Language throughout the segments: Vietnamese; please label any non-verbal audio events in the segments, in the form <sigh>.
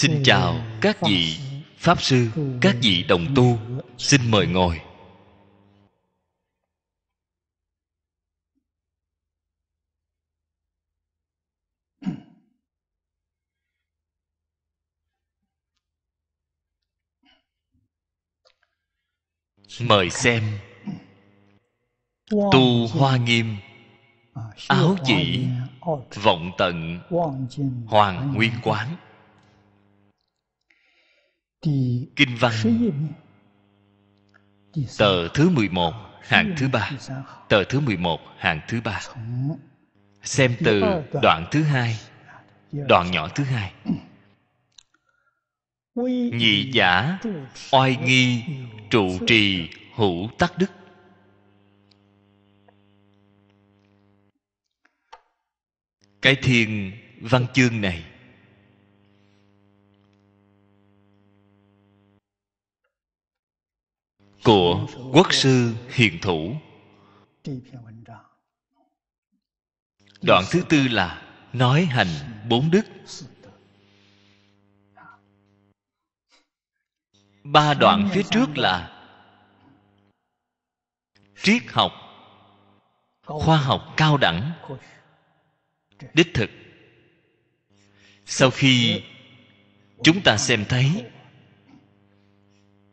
xin chào các vị pháp sư các vị đồng tu xin mời ngồi mời xem tu hoa nghiêm áo dị vọng tận hoàng nguyên quán Kinh văn Tờ thứ 11 hàng thứ ba Tờ thứ 11 hàng thứ ba Xem từ đoạn thứ hai Đoạn nhỏ thứ hai Nhị giả Oai nghi Trụ trì hữu tắc đức Cái thiền văn chương này của quốc sư hiền thủ đoạn thứ tư là nói hành bốn đức ba đoạn phía trước là triết học khoa học cao đẳng đích thực sau khi chúng ta xem thấy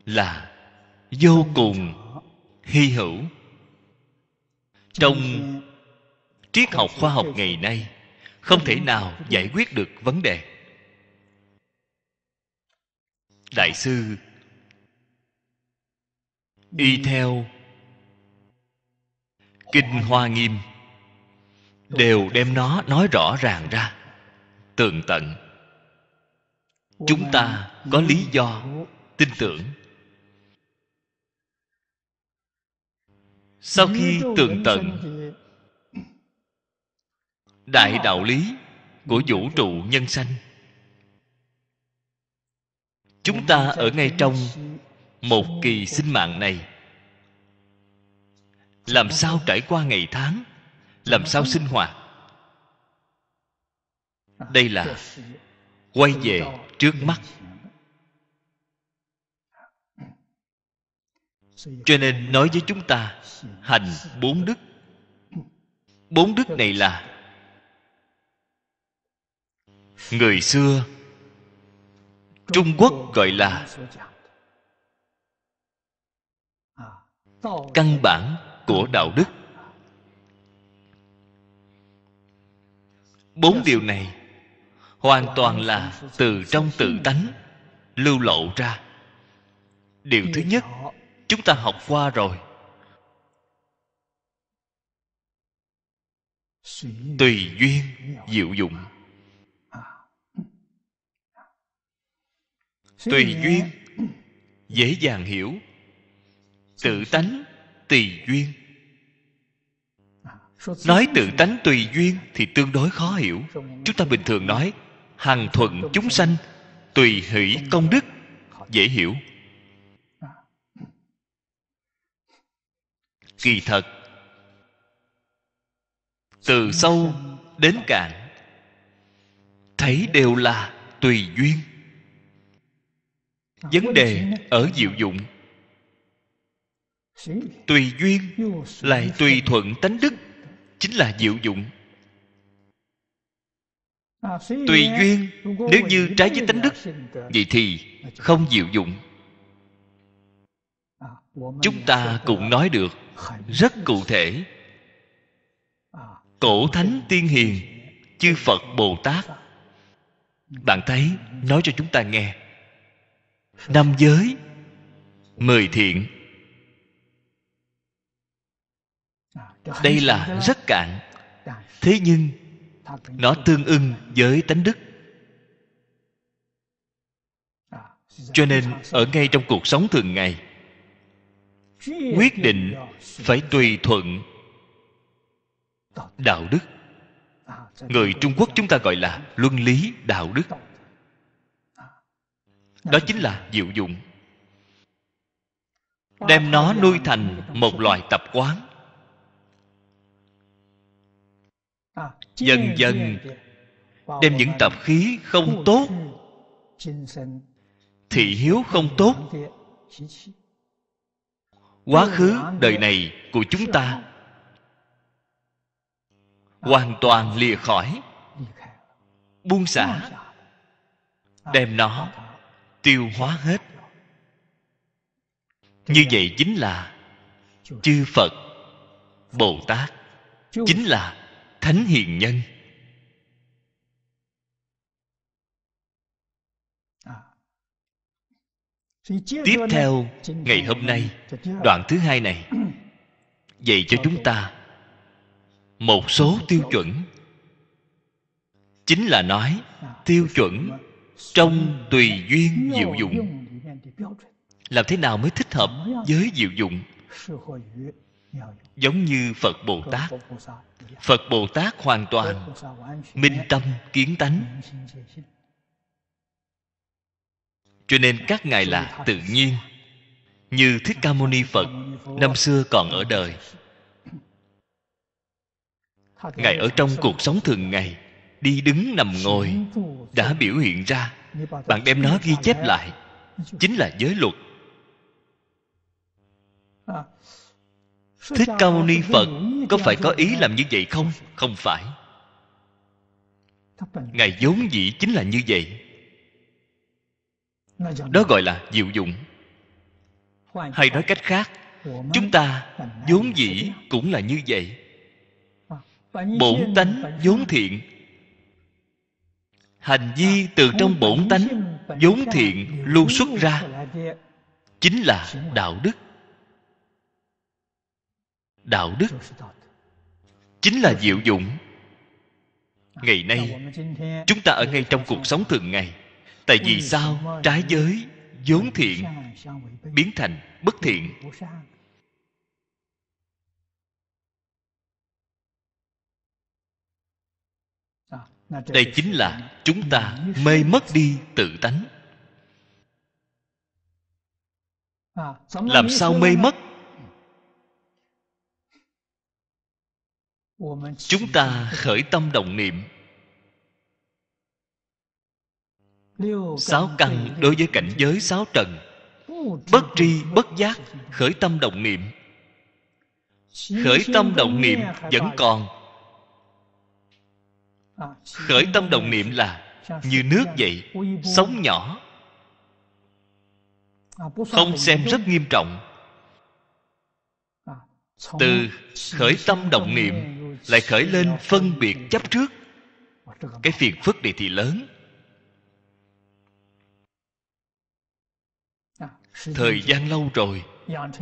là vô cùng hy hữu trong triết học khoa học ngày nay không thể nào giải quyết được vấn đề đại sư y theo kinh hoa nghiêm đều đem nó nói rõ ràng ra tường tận chúng ta có lý do tin tưởng sau khi tường tận đại đạo lý của vũ trụ nhân sanh chúng ta ở ngay trong một kỳ sinh mạng này làm sao trải qua ngày tháng làm sao sinh hoạt đây là quay về trước mắt cho nên nói với chúng ta hành bốn đức bốn đức này là người xưa trung quốc gọi là căn bản của đạo đức bốn điều này hoàn toàn là từ trong tự tánh lưu lộ ra điều thứ nhất chúng ta học qua rồi tùy duyên diệu dụng tùy duyên dễ dàng hiểu tự tánh tùy duyên nói tự tánh tùy duyên thì tương đối khó hiểu chúng ta bình thường nói hằng thuận chúng sanh tùy hủy công đức dễ hiểu kỳ thật từ sâu đến cạn thấy đều là tùy duyên vấn đề ở diệu dụng tùy duyên lại tùy thuận tánh đức chính là diệu dụng tùy duyên nếu như trái với tánh đức vậy thì không diệu dụng chúng ta cũng nói được rất cụ thể cổ thánh tiên hiền chư phật bồ tát bạn thấy nói cho chúng ta nghe năm giới mười thiện đây là rất cạn thế nhưng nó tương ưng với tánh đức cho nên ở ngay trong cuộc sống thường ngày quyết định phải tùy thuận đạo đức người trung quốc chúng ta gọi là luân lý đạo đức đó chính là diệu dụng đem nó nuôi thành một loại tập quán dần dần đem những tập khí không tốt thị hiếu không tốt quá khứ đời này của chúng ta hoàn toàn lìa khỏi buông xả đem nó tiêu hóa hết như vậy chính là chư phật bồ tát chính là thánh hiền nhân tiếp theo ngày hôm nay đoạn thứ hai này <clears throat> dạy cho chúng ta một số tiêu chuẩn chính là nói tiêu chuẩn trong tùy duyên diệu dụng làm thế nào mới thích hợp với diệu dụng giống như phật bồ tát phật bồ tát hoàn toàn minh tâm kiến tánh cho nên các ngài là tự nhiên như thích ca mâu ni phật năm xưa còn ở đời ngài ở trong cuộc sống thường ngày đi đứng nằm ngồi đã biểu hiện ra bạn đem nó ghi chép lại chính là giới luật thích ca mâu ni phật có phải có ý làm như vậy không không phải ngài vốn dĩ chính là như vậy đó gọi là diệu dụng hay nói cách khác chúng ta vốn dĩ cũng là như vậy ờ, bổn tánh vốn thiện hành dạ, vi từ trong bổn tánh vốn thiện lưu xuất ra chính là đạo đức đạo đức chính là diệu dụng dạ, ngày nay chúng ta ở ngay trong cuộc sống thường ngày tại vì sao trái giới vốn thiện biến thành bất thiện đây chính là chúng ta mê mất đi tự tánh làm sao mê mất chúng ta khởi tâm đồng niệm sáu căn đối với cảnh giới sáu trần bất tri bất giác khởi tâm động niệm khởi tâm à, động niệm vẫn còn khởi tâm động niệm là như nước vậy sống nhỏ à, không xem rất nghiêm trọng à, từ khởi tâm động niệm lại khởi lên phân biệt chấp trước cái phiền phức này thì lớn thời gian lâu rồi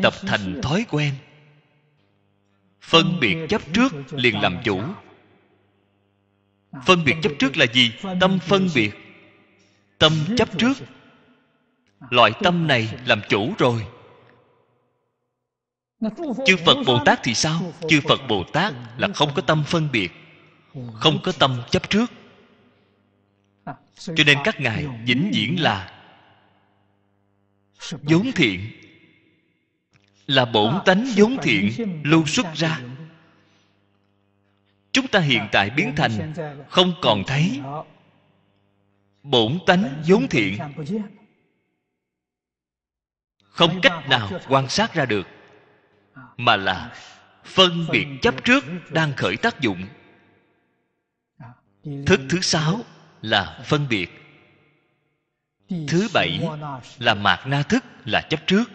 tập thành thói quen phân biệt chấp trước liền làm chủ phân biệt chấp trước là gì tâm phân biệt tâm chấp trước loại tâm này làm chủ rồi chư phật bồ tát thì sao chư phật bồ tát là không có tâm phân biệt không có tâm chấp trước cho nên các ngài vĩnh viễn là vốn thiện là bổn à, tánh vốn thiện lưu xuất ra chúng ta hiện tại biến thành không còn thấy bổn tánh vốn thiện không cách nào quan sát ra được à. mà là phân biệt chấp trước đang khởi tác dụng à, thức thứ sáu là phân biệt Thứ bảy là mạt na thức là chấp trước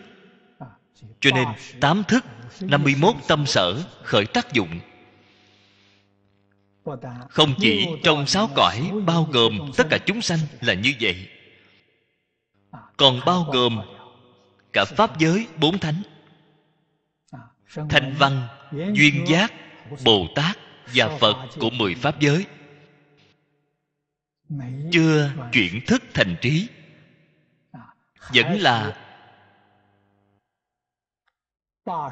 Cho nên tám thức năm mươi 51 tâm sở khởi tác dụng Không chỉ trong sáu cõi bao gồm tất cả chúng sanh là như vậy Còn bao gồm cả Pháp giới bốn thánh Thanh văn, duyên giác, Bồ Tát và Phật của mười Pháp giới Chưa chuyển thức thành trí vẫn là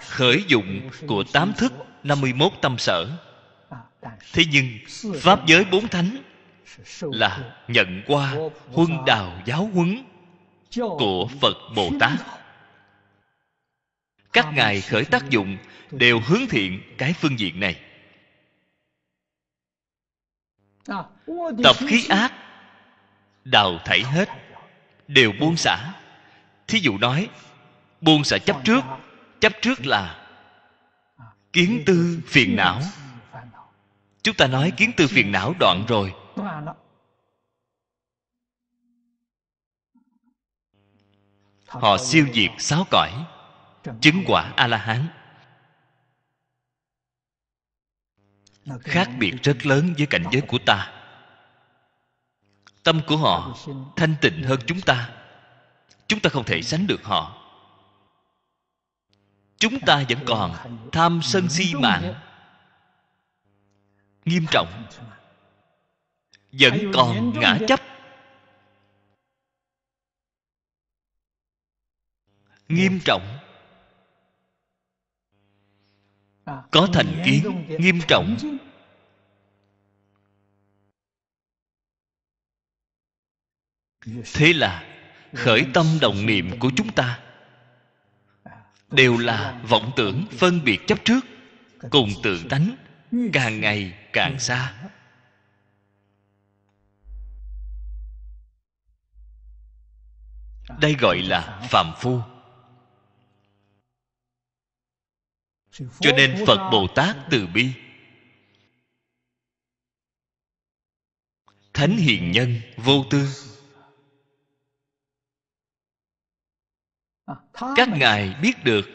khởi dụng của tám thức 51 tâm sở thế nhưng pháp giới bốn thánh là nhận qua huân đào giáo huấn của phật bồ tát các ngài khởi tác dụng đều hướng thiện cái phương diện này tập khí ác đào thảy hết đều buông xả thí dụ nói buông xả chấp trước chấp trước là kiến tư phiền não chúng ta nói kiến tư phiền não đoạn rồi họ siêu diệt sáu cõi chứng quả a la hán khác biệt rất lớn với cảnh giới của ta tâm của họ thanh tịnh hơn chúng ta chúng ta không thể sánh được họ chúng ta vẫn còn tham sân si mạng nghiêm trọng vẫn còn ngã chấp nghiêm trọng có thành kiến nghiêm trọng thế là khởi tâm đồng niệm của chúng ta đều là vọng tưởng phân biệt chấp trước cùng tự tánh càng ngày càng xa đây gọi là phạm phu cho nên phật bồ tát từ bi thánh hiền nhân vô tư À, các ngài biết được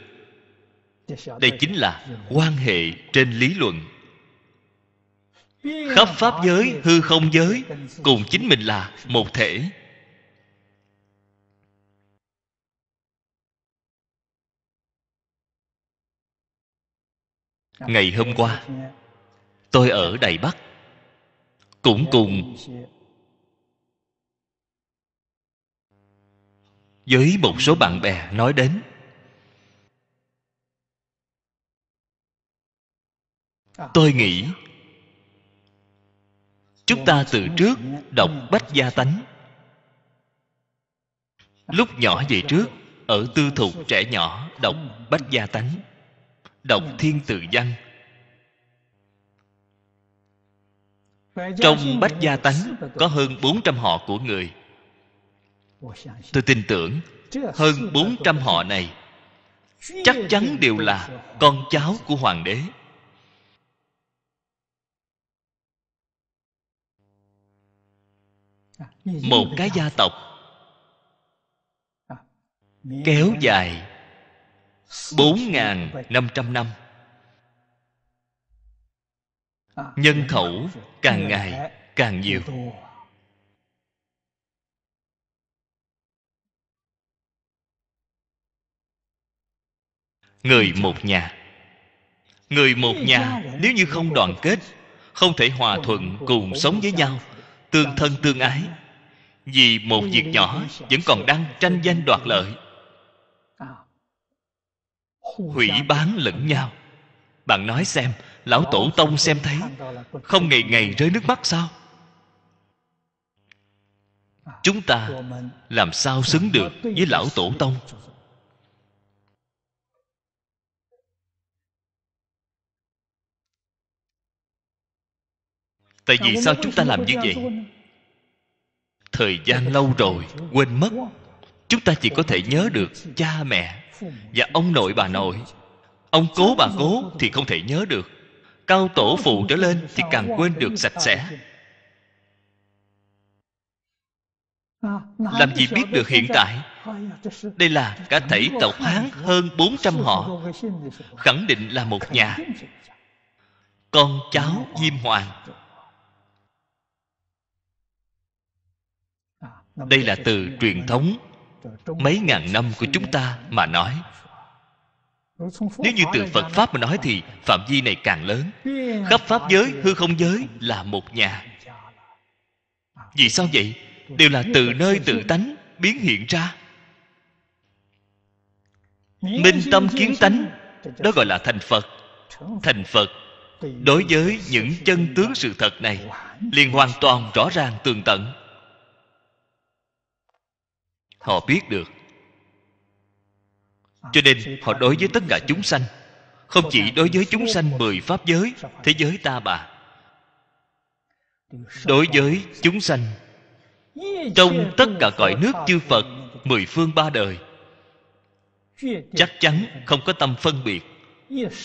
dạ đây chính là quan hệ trên lý luận khắp pháp giới hư không giới cùng chính mình là một thể à, ngày hôm dạ qua tôi ở đài bắc cũng dạ, cùng với một số bạn bè nói đến tôi nghĩ chúng ta từ trước đọc bách gia tánh lúc nhỏ về trước ở tư thục trẻ nhỏ đọc bách gia tánh đọc thiên tự văn trong bách gia tánh có hơn 400 họ của người tôi tin tưởng hơn 400 họ này chắc chắn đều là con cháu của hoàng đế một cái gia tộc kéo dài 4.500 năm Nhân khẩu càng ngày càng nhiều người một nhà người một nhà nếu như không đoàn kết không thể hòa thuận cùng sống với nhau tương thân tương ái vì một việc nhỏ vẫn còn đang tranh danh đoạt lợi hủy bán lẫn nhau bạn nói xem lão tổ tông xem thấy không ngày ngày rơi nước mắt sao chúng ta làm sao xứng được với lão tổ tông tại vì sao chúng ta làm như vậy thời gian lâu rồi quên mất chúng ta chỉ có thể nhớ được cha mẹ và ông nội bà nội ông cố bà cố thì không thể nhớ được cao tổ phụ trở lên thì càng quên được sạch sẽ à, làm gì biết được hiện tại đây là cả thảy tộc Hán hơn 400 họ Khẳng định là một nhà Con cháu Diêm Hoàng đây là từ truyền thống mấy ngàn năm của chúng ta mà nói nếu như từ phật pháp mà nói thì phạm vi này càng lớn khắp pháp giới hư không giới là một nhà vì sao vậy đều là từ nơi tự tánh biến hiện ra minh tâm kiến tánh đó gọi là thành phật thành phật đối với những chân tướng sự thật này liền hoàn toàn rõ ràng tường tận họ biết được à, cho nên họ đối với tất cả chúng sanh không chỉ đối với chúng sanh mười pháp giới thế giới ta bà đối với chúng sanh trong tất cả cõi nước chư phật mười phương ba đời chắc chắn không có tâm phân biệt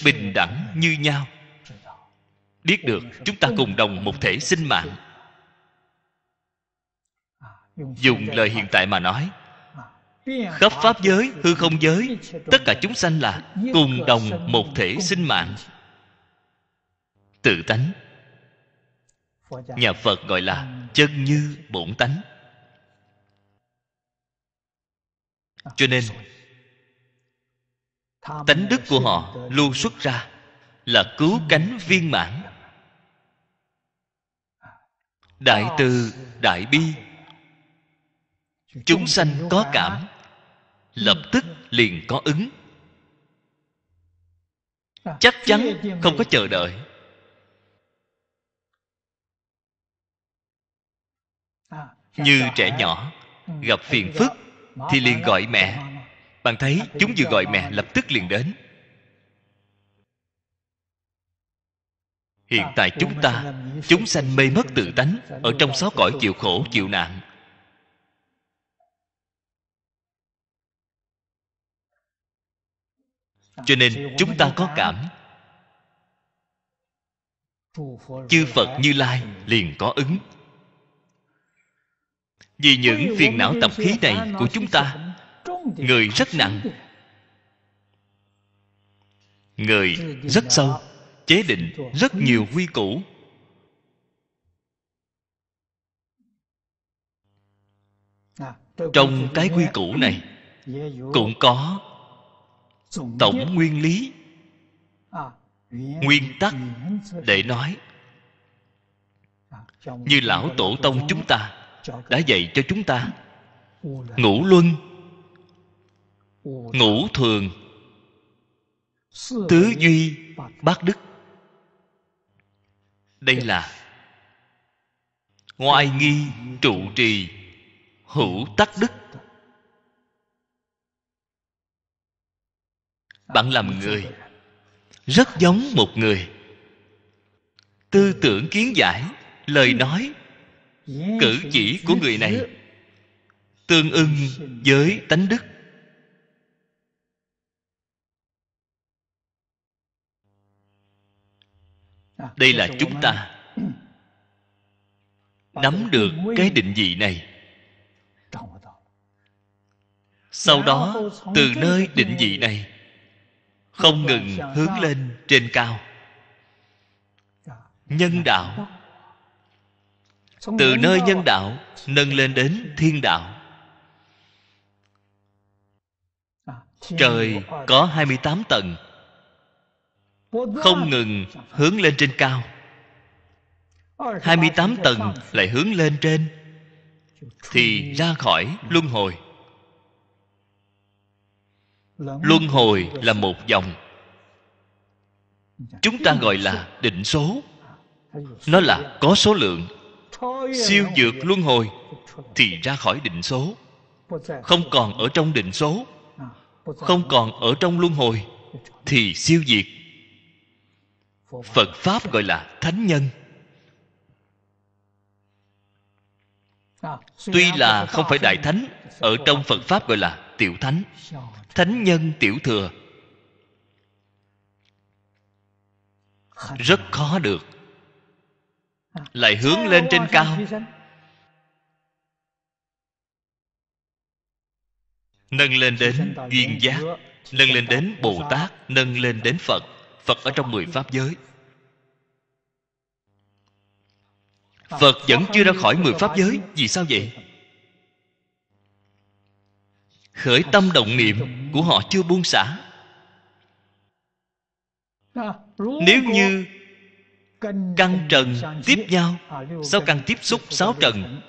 bình đẳng như nhau biết được chúng ta cùng đồng một thể sinh mạng à, dùng lời hiện tại mà nói khắp pháp giới hư không giới tất cả chúng sanh là cùng đồng một thể sinh mạng tự tánh nhà phật gọi là chân như bổn tánh cho nên tánh đức của họ lưu xuất ra là cứu cánh viên mãn đại từ đại bi chúng sanh có cảm lập tức liền có ứng à, chắc chắn không có chờ đợi à, như trẻ à. nhỏ ừ, gặp phiền phức thì liền gọi mẹ bạn thấy chúng vừa gọi mẹ lập tức liền đến hiện tại chúng ta chúng sanh mê mất tự tánh ở trong sáu cõi chịu khổ chịu nạn cho nên chúng ta có cảm chư phật như lai liền có ứng vì những phiền não tập khí này của chúng ta người rất nặng người rất sâu chế định rất nhiều quy củ trong cái quy củ này cũng có tổng nguyên lý à, nguyên tắc để nói à, như lão tổ tông chúng ta đã dạy cho chúng ta ngũ luân ngũ thường tứ duy bát đức đây là ngoại nghi trụ trì hữu tắc đức bạn làm người rất giống một người tư tưởng kiến giải lời nói cử chỉ của người này tương ưng với tánh đức đây là chúng ta nắm được cái định vị này sau đó từ nơi định vị này không ngừng hướng lên trên cao nhân đạo từ nơi nhân đạo nâng lên đến thiên đạo trời có 28 tầng không ngừng hướng lên trên cao 28 tầng lại hướng lên trên thì ra khỏi luân hồi luân hồi là một dòng chúng ta gọi là định số nó là có số lượng siêu dược luân hồi thì ra khỏi định số không còn ở trong định số không còn ở trong luân hồi thì siêu diệt phật pháp gọi là thánh nhân tuy là không phải đại thánh ở trong phật pháp gọi là tiểu thánh thánh nhân tiểu thừa rất khó được lại hướng lên trên cao nâng lên đến duyên giác nâng lên đến bồ tát nâng lên đến phật phật ở trong mười pháp giới phật vẫn chưa ra khỏi mười pháp giới vì sao vậy khởi tâm động niệm của họ chưa buông xả nếu như căn trần tiếp nhau sau căn tiếp xúc sáu trần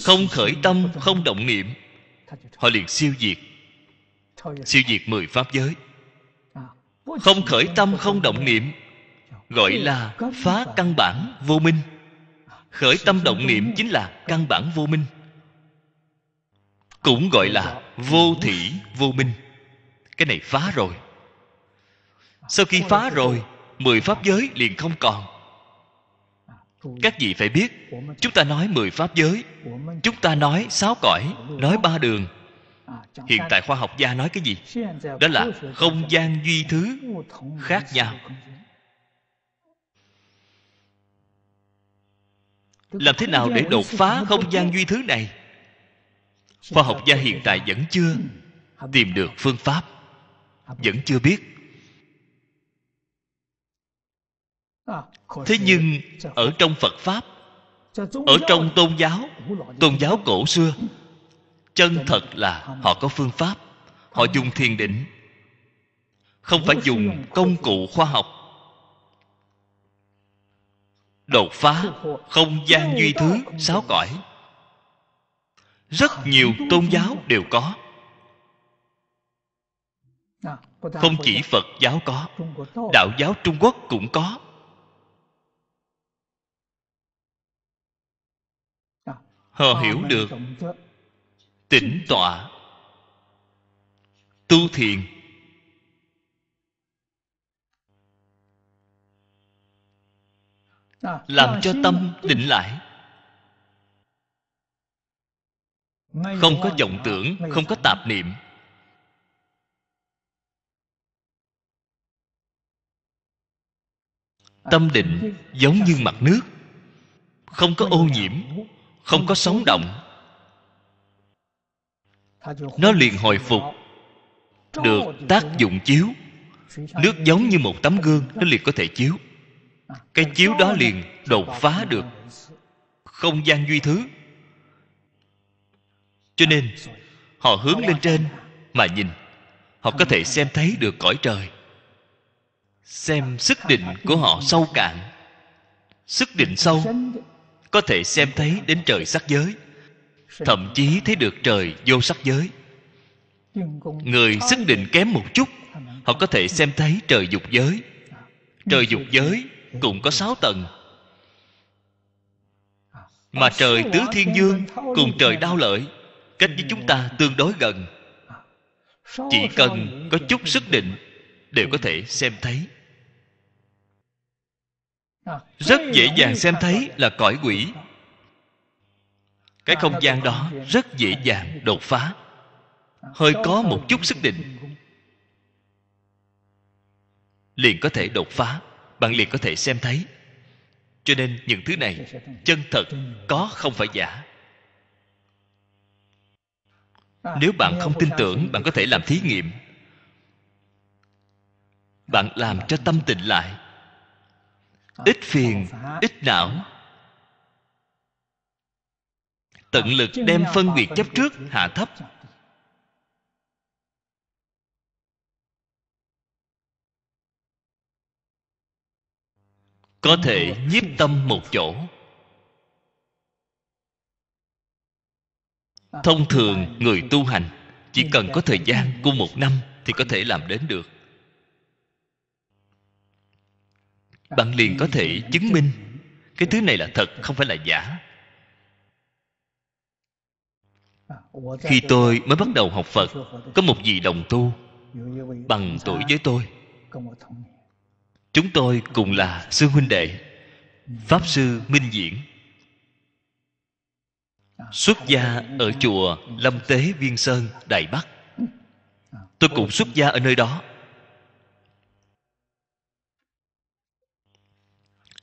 không khởi tâm không động niệm họ liền siêu diệt siêu diệt mười pháp giới không khởi tâm không động niệm gọi là phá căn bản vô minh khởi tâm động niệm chính là căn bản vô minh cũng gọi là vô thị vô minh cái này phá rồi sau khi phá rồi mười pháp giới liền không còn các vị phải biết chúng ta nói mười pháp giới chúng ta nói sáu cõi nói ba đường hiện tại khoa học gia nói cái gì đó là không gian duy thứ khác nhau làm thế nào để đột phá không gian duy thứ này khoa học gia hiện tại vẫn chưa tìm được phương pháp vẫn chưa biết thế nhưng ở trong phật pháp ở trong tôn giáo tôn giáo cổ xưa chân thật là họ có phương pháp họ dùng thiền định không phải dùng công cụ khoa học đột phá không gian duy thứ sáu cõi rất nhiều tôn giáo đều có không chỉ phật giáo có đạo giáo trung quốc cũng có họ hiểu được tĩnh tọa tu thiền làm cho tâm định lại không có vọng tưởng không có tạp niệm tâm định giống như mặt nước không có ô nhiễm không có sóng động nó liền hồi phục được tác dụng chiếu nước giống như một tấm gương nó liền có thể chiếu à, cái chiếu đó liền đột phá được không gian duy thứ cho nên họ hướng lên trên mà nhìn họ có thể xem thấy được cõi trời xem sức định của họ sâu cạn sức định sâu có thể xem thấy đến trời sắc giới thậm chí thấy được trời vô sắc giới người sức định kém một chút họ có thể xem thấy trời dục giới trời dục giới cũng có sáu tầng mà trời tứ thiên dương cùng trời đau lợi cách với chúng ta tương đối gần chỉ cần có chút sức định đều có thể xem thấy rất dễ dàng xem thấy là cõi quỷ cái không gian đó rất dễ dàng đột phá hơi có một chút sức định liền có thể đột phá bạn liền có thể xem thấy cho nên những thứ này chân thật có không phải giả nếu bạn không tin tưởng bạn có thể làm thí nghiệm bạn làm cho tâm tịnh lại ít phiền ít não tận lực đem phân biệt chấp trước hạ thấp có thể nhiếp tâm một chỗ thông thường người tu hành chỉ cần có thời gian của một năm thì có thể làm đến được bạn liền có thể chứng minh cái thứ này là thật không phải là giả khi tôi mới bắt đầu học phật có một vị đồng tu bằng tuổi với tôi chúng tôi cùng là sư huynh đệ pháp sư minh diễn xuất gia ở chùa lâm tế viên sơn đài bắc tôi cũng xuất gia ở nơi đó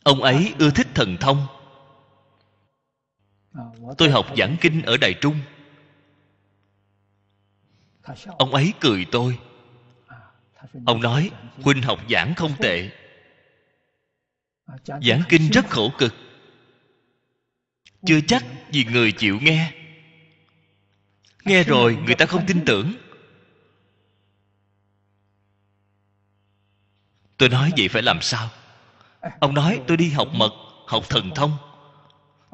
ông ấy ưa thích thần thông tôi học giảng kinh ở đài trung ông ấy cười tôi ông nói huynh học giảng không tệ giảng kinh rất khổ cực chưa chắc vì người chịu nghe nghe rồi người ta không tin tưởng tôi nói vậy phải làm sao ông nói tôi đi học mật học thần thông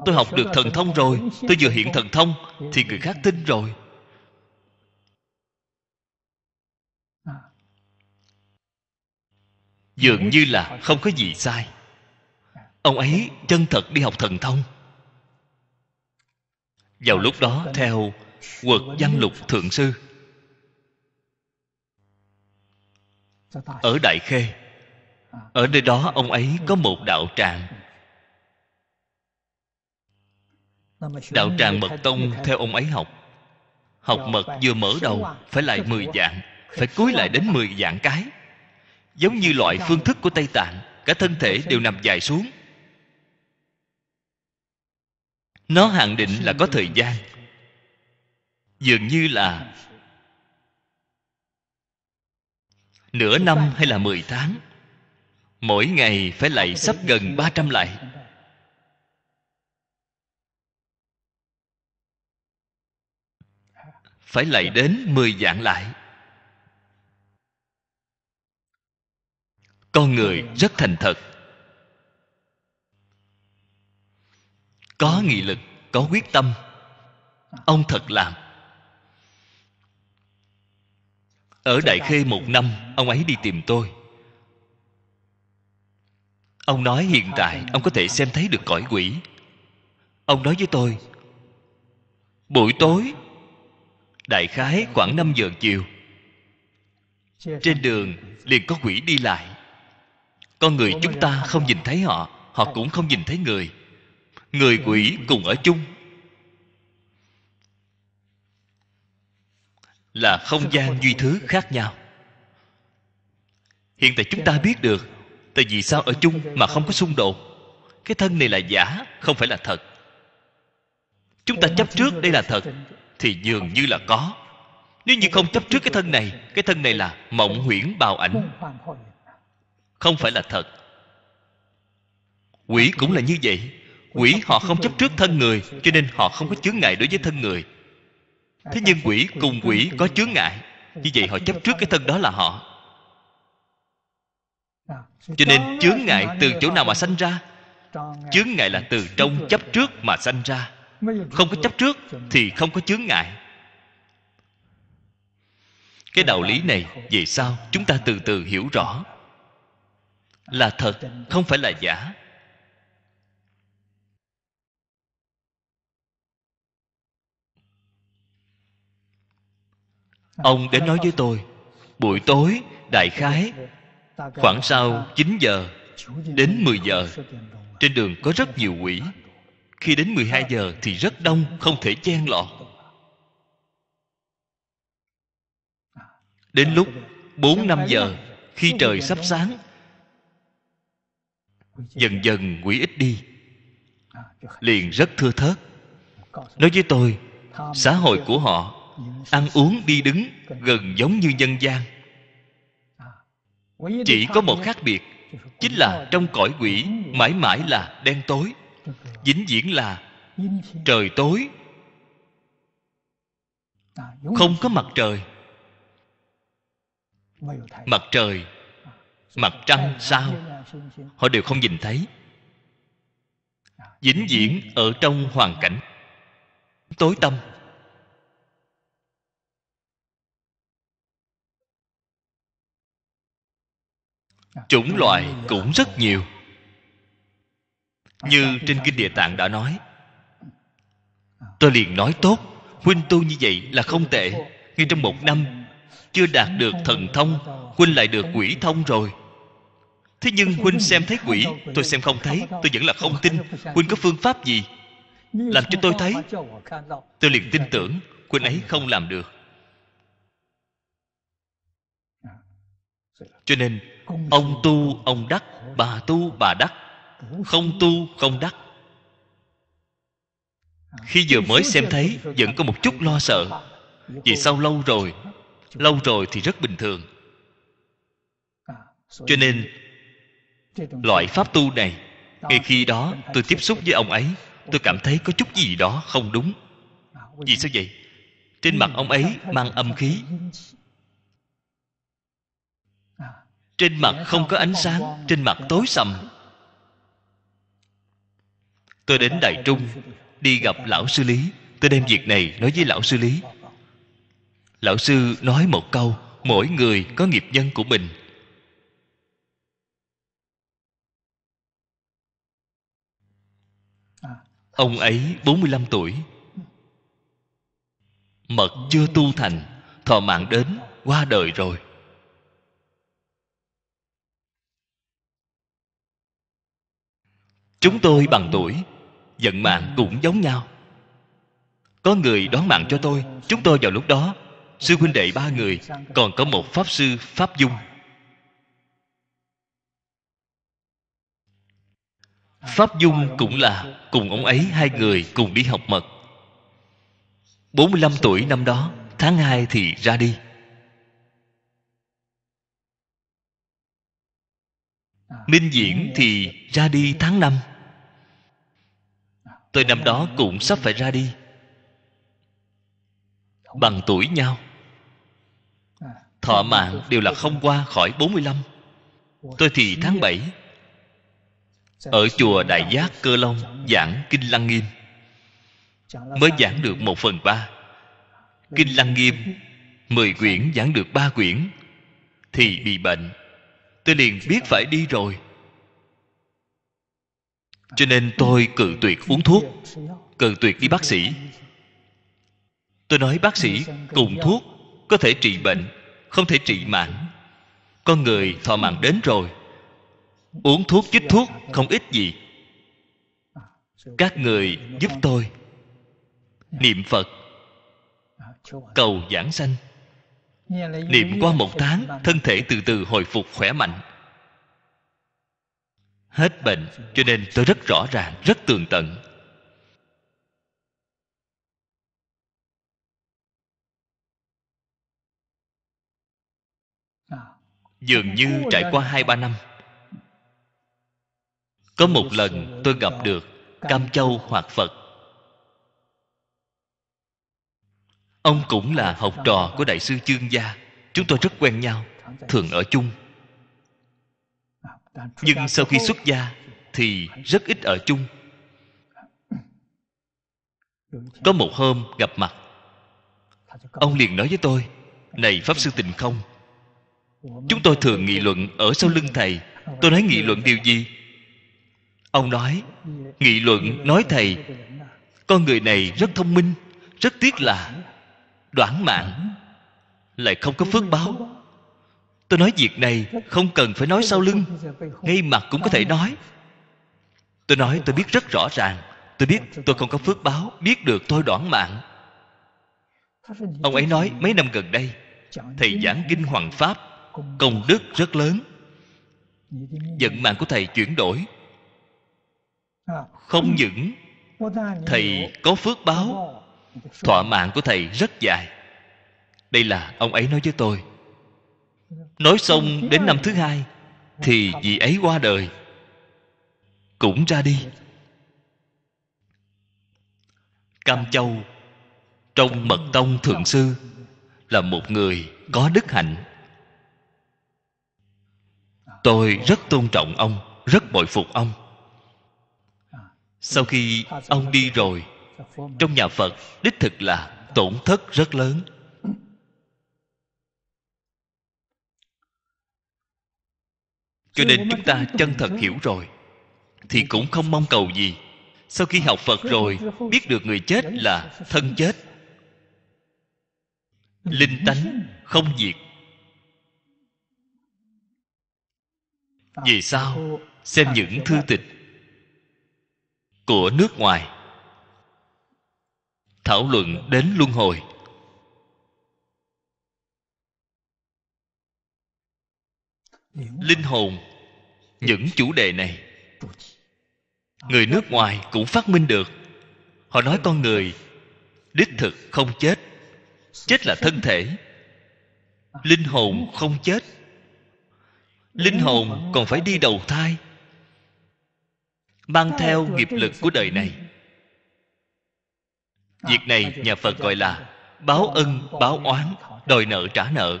tôi học được thần thông rồi tôi vừa hiện thần thông thì người khác tin rồi dường như là không có gì sai ông ấy chân thật đi học thần thông vào lúc đó theo quật văn lục thượng sư ở đại khê ở nơi đó ông ấy có một đạo tràng đạo tràng mật tông theo ông ấy học học mật vừa mở đầu phải lại mười dạng phải cúi lại đến mười dạng cái giống như loại phương thức của tây tạng cả thân thể đều nằm dài xuống nó hạn định là có thời gian dường như là nửa năm hay là mười tháng mỗi ngày phải lạy sắp gần ba trăm lạy phải lạy đến mười dạng lại con người rất thành thật có nghị lực có quyết tâm ông thật làm ở đại khê một năm ông ấy đi tìm tôi ông nói hiện tại ông có thể xem thấy được cõi quỷ ông nói với tôi buổi tối đại khái khoảng 5 giờ chiều trên đường liền có quỷ đi lại con người chúng ta không nhìn thấy họ họ cũng không nhìn thấy người người quỷ cùng ở chung là không gian duy thứ khác nhau hiện tại chúng ta biết được tại vì sao ở chung mà không có xung đột cái thân này là giả không phải là thật chúng ta chấp trước đây là thật thì dường như là có nếu như không chấp trước cái thân này cái thân này là mộng huyễn bào ảnh không phải là thật quỷ cũng là như vậy quỷ họ không chấp trước thân người cho nên họ không có chướng ngại đối với thân người thế nhưng quỷ cùng quỷ có chướng ngại như vậy họ chấp trước cái thân đó là họ cho nên chướng ngại từ chỗ nào mà sanh ra chướng ngại là từ trong chấp trước mà sanh ra không có chấp trước thì không có chướng ngại cái đạo lý này về sau chúng ta từ từ hiểu rõ là thật không phải là giả ông đến nói với tôi buổi tối đại khái khoảng sau 9 giờ đến 10 giờ trên đường có rất nhiều quỷ khi đến 12 giờ thì rất đông không thể chen lọt đến lúc 4 5 giờ khi trời sắp sáng dần dần quỷ ít đi liền rất thưa thớt nói với tôi xã hội của họ ăn uống đi đứng gần giống như nhân gian chỉ có một khác biệt chính là trong cõi quỷ mãi mãi là đen tối vĩnh viễn là trời tối không có mặt trời mặt trời mặt trăng sao họ đều không nhìn thấy vĩnh viễn ở trong hoàn cảnh tối tâm chủng loại cũng rất nhiều như trên kinh địa tạng đã nói tôi liền nói tốt huynh tu như vậy là không tệ ngay trong một năm chưa đạt được thần thông huynh lại được quỷ thông rồi thế nhưng huynh xem thấy quỷ tôi xem không thấy tôi vẫn là không tin huynh có phương pháp gì làm cho tôi thấy tôi liền tin tưởng huynh ấy không làm được cho nên ông tu ông đắc bà tu bà đắc không tu không đắc à, khi vừa mới xem thấy vẫn có một chút lo sợ vì sau lâu rồi lâu rồi thì rất bình thường à, cho nên loại pháp tu này ngay khi đó tôi tiếp xúc với ông ấy tôi cảm thấy có chút gì đó không đúng à, vì sao vậy trên mặt ông ấy mang âm khí trên mặt không có ánh sáng trên mặt tối sầm tôi đến đại trung đi gặp lão sư lý tôi đem việc này nói với lão sư lý lão sư nói một câu mỗi người có nghiệp nhân của mình Ông ấy 45 tuổi Mật chưa tu thành Thọ mạng đến Qua đời rồi chúng tôi bằng tuổi vận mạng cũng giống nhau có người đón mạng cho tôi chúng tôi vào lúc đó sư huynh đệ ba người còn có một pháp sư pháp dung Pháp Dung cũng là cùng ông ấy hai người cùng đi học mật. 45 tuổi năm đó, tháng 2 thì ra đi. minh diễn thì ra đi tháng năm tôi năm đó cũng sắp phải ra đi bằng tuổi nhau thọ mạng đều là không qua khỏi 45 tôi thì tháng 7 ở chùa Đại Giác Cơ Long giảng Kinh Lăng Nghiêm mới giảng được một phần ba Kinh Lăng Nghiêm mười quyển giảng được ba quyển thì bị bệnh tôi liền biết phải đi rồi cho nên tôi cự tuyệt uống thuốc cự tuyệt đi bác sĩ tôi nói bác sĩ cùng thuốc có thể trị bệnh không thể trị mạng con người thọ mạng đến rồi uống thuốc chích thuốc không ít gì các người giúp tôi niệm phật cầu giảng sanh niệm qua một tháng thân thể từ từ hồi phục khỏe mạnh hết bệnh cho nên tôi rất rõ ràng rất tường tận à, dường như trải qua hai ba năm có một lần tôi gặp được cam châu hoặc phật Ông cũng là học trò của Đại sư Chương Gia Chúng tôi rất quen nhau Thường ở chung Nhưng sau khi xuất gia Thì rất ít ở chung Có một hôm gặp mặt Ông liền nói với tôi Này Pháp Sư tình Không Chúng tôi thường nghị luận ở sau lưng Thầy Tôi nói nghị luận điều gì? Ông nói Nghị luận nói Thầy Con người này rất thông minh Rất tiếc là đoản mạng lại không có phước báo tôi nói việc này không cần phải nói sau lưng ngay mặt cũng có thể nói tôi nói tôi biết rất rõ ràng tôi biết tôi không có phước báo biết được tôi đoản mạng ông ấy nói mấy năm gần đây thầy giảng kinh hoàng pháp công đức rất lớn vận mạng của thầy chuyển đổi không những thầy có phước báo Thọ mạng của thầy rất dài Đây là ông ấy nói với tôi Nói xong đến năm thứ hai Thì vị ấy qua đời Cũng ra đi Cam Châu Trong Mật Tông Thượng Sư Là một người có đức hạnh Tôi rất tôn trọng ông Rất bội phục ông Sau khi ông đi rồi trong nhà phật đích thực là tổn thất rất lớn cho nên chúng ta chân thật hiểu rồi thì cũng không mong cầu gì sau khi học phật rồi biết được người chết là thân chết linh tánh không diệt vì sao xem những thư tịch của nước ngoài thảo luận đến luân hồi linh hồn những chủ đề này người nước ngoài cũng phát minh được họ nói con người đích thực không chết chết là thân thể linh hồn không chết linh hồn còn phải đi đầu thai mang theo nghiệp lực của đời này việc này nhà phật gọi là báo ân báo oán đòi nợ trả nợ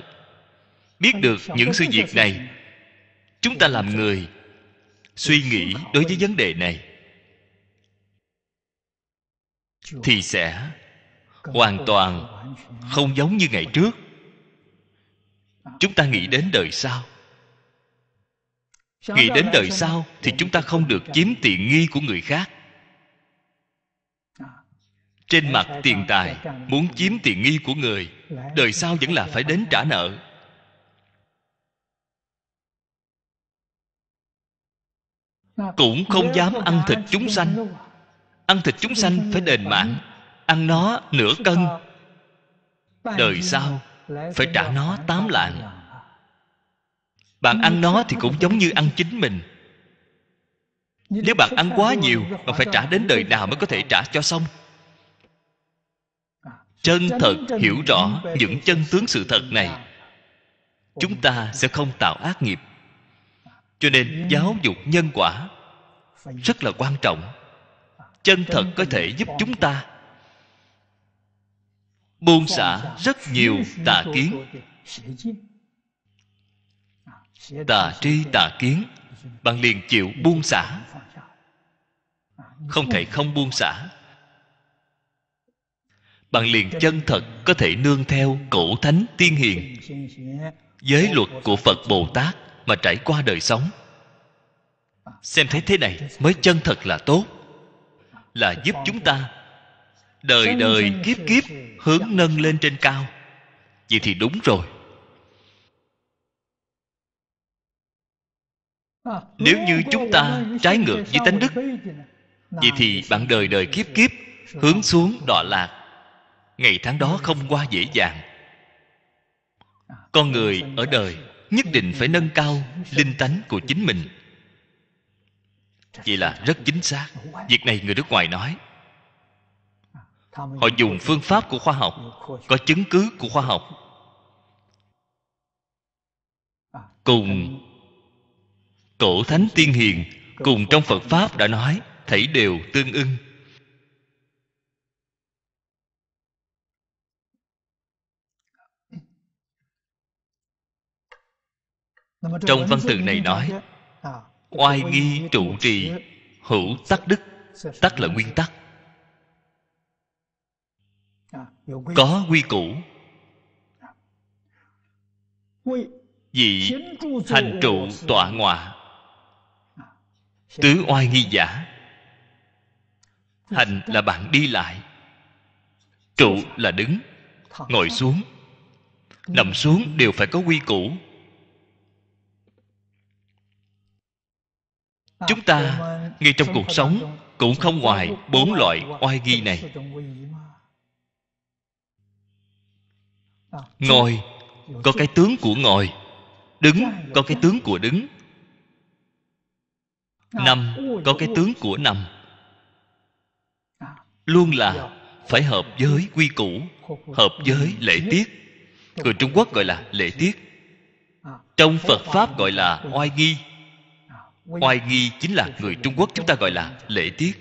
biết được những sự việc này chúng ta làm người suy nghĩ đối với vấn đề này thì sẽ hoàn toàn không giống như ngày trước chúng ta nghĩ đến đời sau nghĩ đến đời sau thì chúng ta không được chiếm tiện nghi của người khác trên mặt tiền tài muốn chiếm tiền nghi của người đời sau vẫn là phải đến trả nợ cũng không dám ăn thịt chúng sanh ăn thịt chúng sanh phải đền mạng ăn nó nửa cân đời sau phải trả nó tám lạng bạn ăn nó thì cũng giống như ăn chính mình nếu bạn ăn quá nhiều bạn phải trả đến đời nào mới có thể trả cho xong chân thật hiểu rõ những chân tướng sự thật này chúng ta sẽ không tạo ác nghiệp cho nên giáo dục nhân quả rất là quan trọng chân thật có thể giúp chúng ta buông xả rất nhiều tà kiến tà tri tà kiến bạn liền chịu buông xả không thể không buông xả bạn liền chân thật có thể nương theo cổ thánh tiên hiền giới luật của phật bồ tát mà trải qua đời sống xem thấy thế này mới chân thật là tốt là giúp chúng ta đời đời kiếp kiếp hướng nâng lên trên cao vậy thì đúng rồi nếu như chúng ta trái ngược với tánh đức vậy thì bạn đời đời kiếp kiếp hướng xuống đọa lạc ngày tháng đó không qua dễ dàng con người ở đời nhất định phải nâng cao linh tánh của chính mình vậy là rất chính xác việc này người nước ngoài nói họ dùng phương pháp của khoa học có chứng cứ của khoa học cùng cổ thánh tiên hiền cùng trong phật pháp đã nói thảy đều tương ưng trong văn tự này nói à, oai nghi trụ trì hữu tắc đức tắc là nguyên tắc à, có quy củ à. vị hành trụ tọa ngọa tứ oai nghi giả hành là bạn đi lại trụ là đứng ngồi xuống nằm xuống đều phải có quy củ chúng ta ngay trong cuộc sống cũng không ngoài bốn loại oai nghi này ngồi có cái tướng của ngồi đứng có cái tướng của đứng nằm có cái tướng của nằm luôn là phải hợp với quy củ hợp với lễ tiết người trung quốc gọi là lễ tiết trong phật pháp gọi là oai nghi oai nghi chính là người trung quốc chúng ta gọi là lễ tiết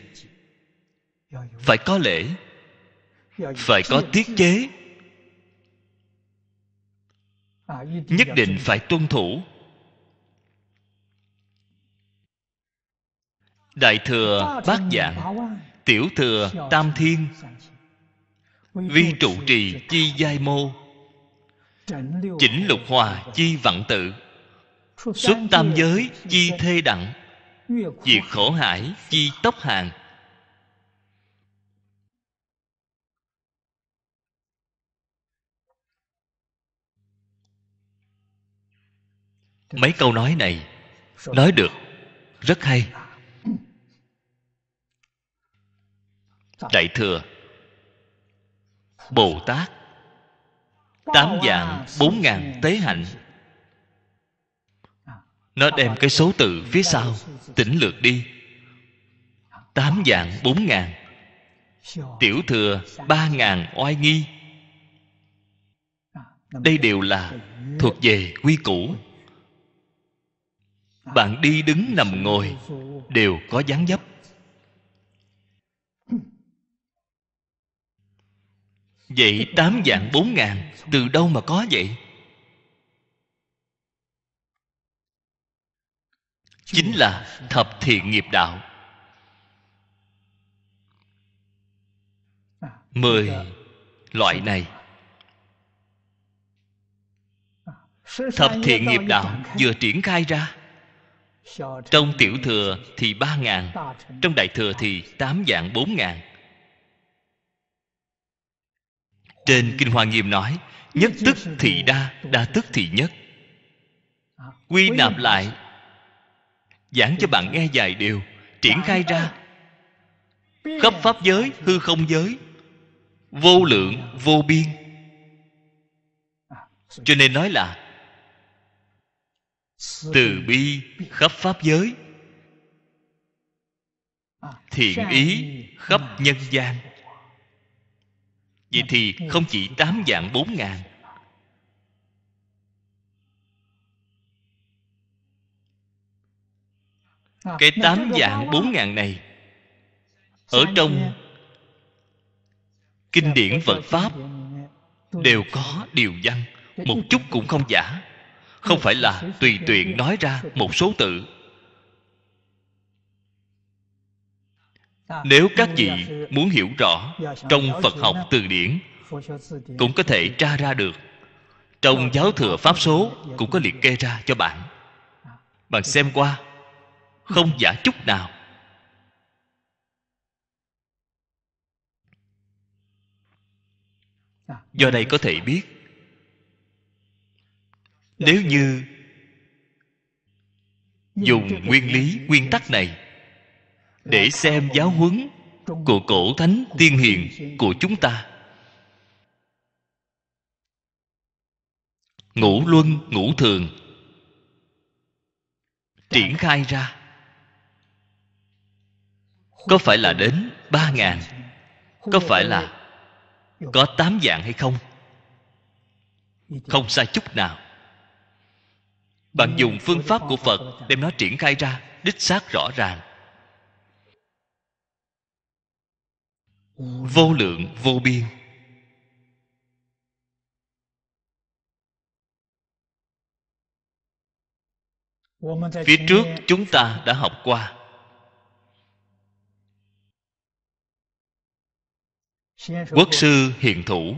phải có lễ phải có tiết chế à, nhất định phải tuân thủ đại thừa bát dạng tiểu thừa tam thiên vi trụ trì chi giai mô chỉnh lục hòa chi vạn tự xuất tam giới chi thê đặng diệt khổ hải chi tốc hàng mấy câu nói này nói được rất hay đại thừa bồ tát tám dạng bốn ngàn tế hạnh nó đem cái số tự phía sau tỉnh lược đi tám dạng bốn ngàn tiểu thừa ba ngàn oai nghi đây đều là thuộc về quy củ bạn đi đứng nằm ngồi đều có dáng dấp vậy tám dạng bốn ngàn từ đâu mà có vậy chính là thập thiện nghiệp đạo mười loại này thập thiện nghiệp đạo vừa triển khai ra trong tiểu thừa thì ba ngàn trong đại thừa thì tám dạng bốn ngàn trên kinh hoa nghiêm nói nhất tức thì đa đa tức thì nhất quy nạp lại giảng cho bạn nghe vài điều triển khai ra khắp pháp giới hư không giới vô lượng vô biên cho nên nói là từ bi khắp pháp giới thiện ý khắp nhân gian vậy thì không chỉ tám dạng bốn ngàn Ờ, cái tám dạng bốn ngàn này Ở trong Kinh điển Phật Pháp Đều có điều văn Một chút cũng không giả Không phải là tùy tiện nói ra một số tự à, Nếu các vị muốn hiểu rõ Trong Phật học từ điển Cũng có thể tra ra được Trong giáo thừa Pháp số Cũng có liệt kê ra cho bạn à, Bạn xem qua không giả chút nào do đây có thể biết nếu như dùng nguyên lý nguyên tắc này để xem giáo huấn của cổ thánh tiên hiền của chúng ta ngũ luân ngũ thường triển khai ra có phải là đến ba ngàn có phải là có tám dạng hay không không sai chút nào bạn dùng phương pháp của phật đem nó triển khai ra đích xác rõ ràng vô lượng vô biên phía trước chúng ta đã học qua quốc sư hiện thủ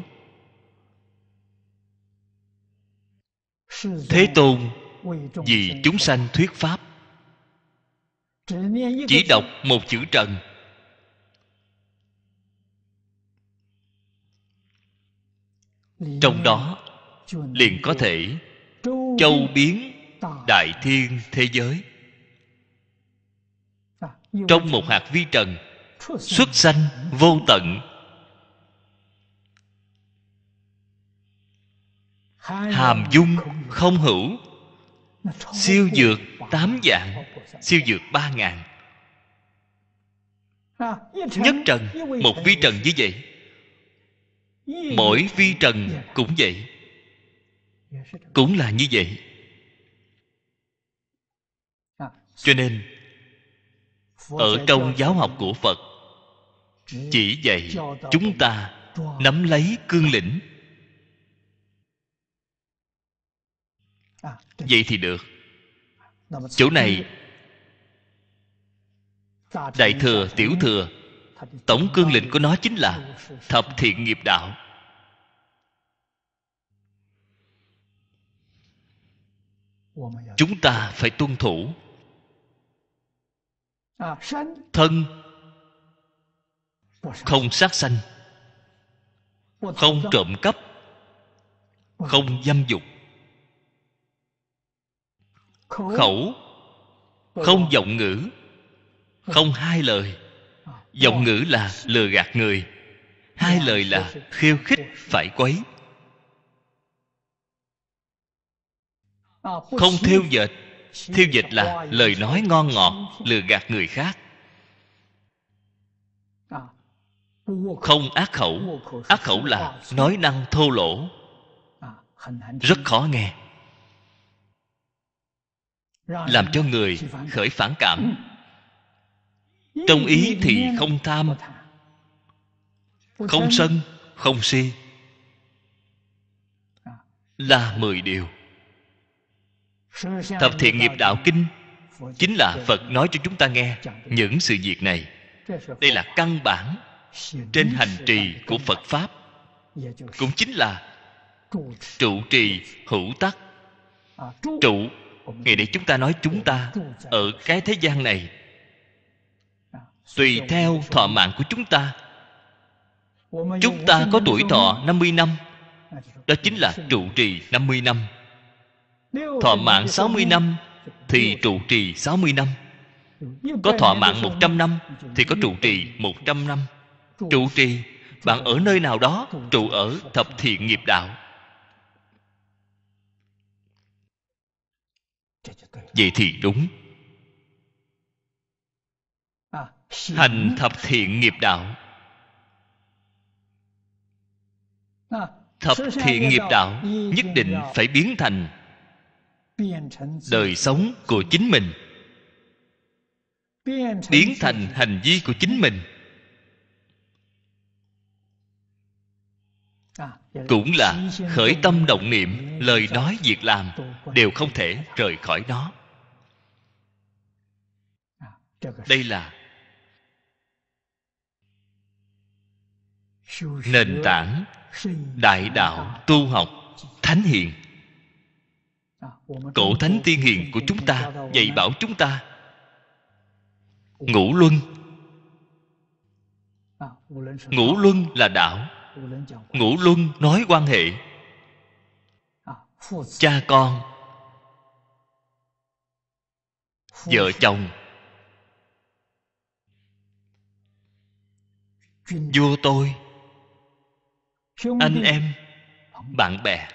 thế tôn vì chúng sanh thuyết pháp chỉ đọc một chữ trần trong đó liền có thể châu biến đại thiên thế giới trong một hạt vi trần xuất sanh vô tận hàm dung không hữu siêu dược tám dạng siêu dược ba ngàn nhất trần một vi trần như vậy mỗi vi trần cũng vậy cũng là như vậy cho nên ở trong giáo học của phật chỉ dạy chúng ta nắm lấy cương lĩnh À, vậy thì được chỗ này đại thừa tiểu thừa tổng cương lĩnh của nó chính là thập thiện nghiệp đạo chúng ta phải tuân thủ à, thân không sát sanh không trộm cắp không dâm dục khẩu ừ. không giọng ngữ ừ. không hai lời à. giọng ngữ là lừa gạt người hai dạ, lời dạ, là dạ. khiêu khích phải quấy à, không thêu dệt thêu dệt là lời nói ngon ngọt lừa gạt người khác à, không ác khẩu ác khẩu là nói năng thô lỗ rất khó nghe làm cho người khởi phản cảm trong ừ. ý thì không tham không sân không si là mười điều thập thiện nghiệp đạo kinh chính là phật nói cho chúng ta nghe những sự việc này đây là căn bản trên hành trì của phật pháp cũng chính là trụ trì hữu tắc à, trụ ngày để chúng ta nói chúng ta ở cái thế gian này tùy theo thọ mạng của chúng ta chúng ta có tuổi thọ 50 năm đó chính là trụ trì 50 năm thọ mạng 60 năm thì trụ trì 60 năm có thọ mạng 100 năm thì có trụ trì 100 năm trụ trì bạn ở nơi nào đó trụ ở thập thiện nghiệp đạo vậy thì đúng hành thập thiện nghiệp đạo thập thiện nghiệp đạo nhất định phải biến thành đời sống của chính mình biến thành hành vi của chính mình cũng là khởi tâm động niệm lời nói việc làm đều không thể rời khỏi nó đây là nền tảng đại đạo tu học thánh hiền cổ thánh tiên hiền của chúng ta dạy bảo chúng ta ngũ luân ngũ luân là đạo ngũ luân nói quan hệ à, cha con vợ chồng vua tôi anh em bạn bè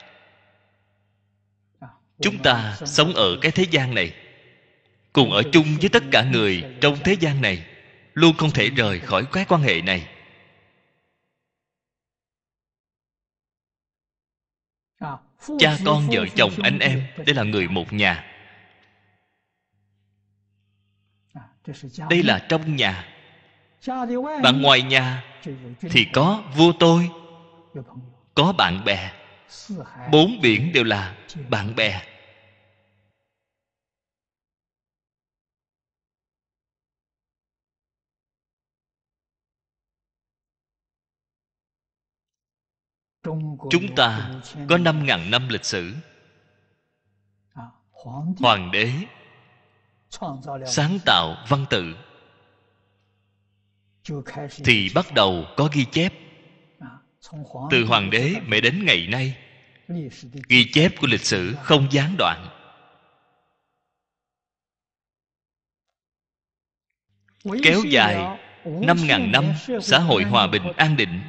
à, chúng ta sống ở cái thế gian này cùng ở chung với tất cả người trong thế gian này luôn không thể rời khỏi cái quan hệ này À, cha con vợ chồng anh em đây là người một nhà à, đây là trong nhà bạn ngoài nhà thì có vua tôi có bạn bè bốn biển đều là bạn bè Chúng ta có 5.000 năm lịch sử à, Hoàng đế Sáng tạo văn tự Thì bắt đầu có ghi chép à, Từ hoàng đế mẹ đến ngày nay Ghi chép của lịch sử không gián đoạn Kéo dài 5.000 năm xã hội hòa bình an định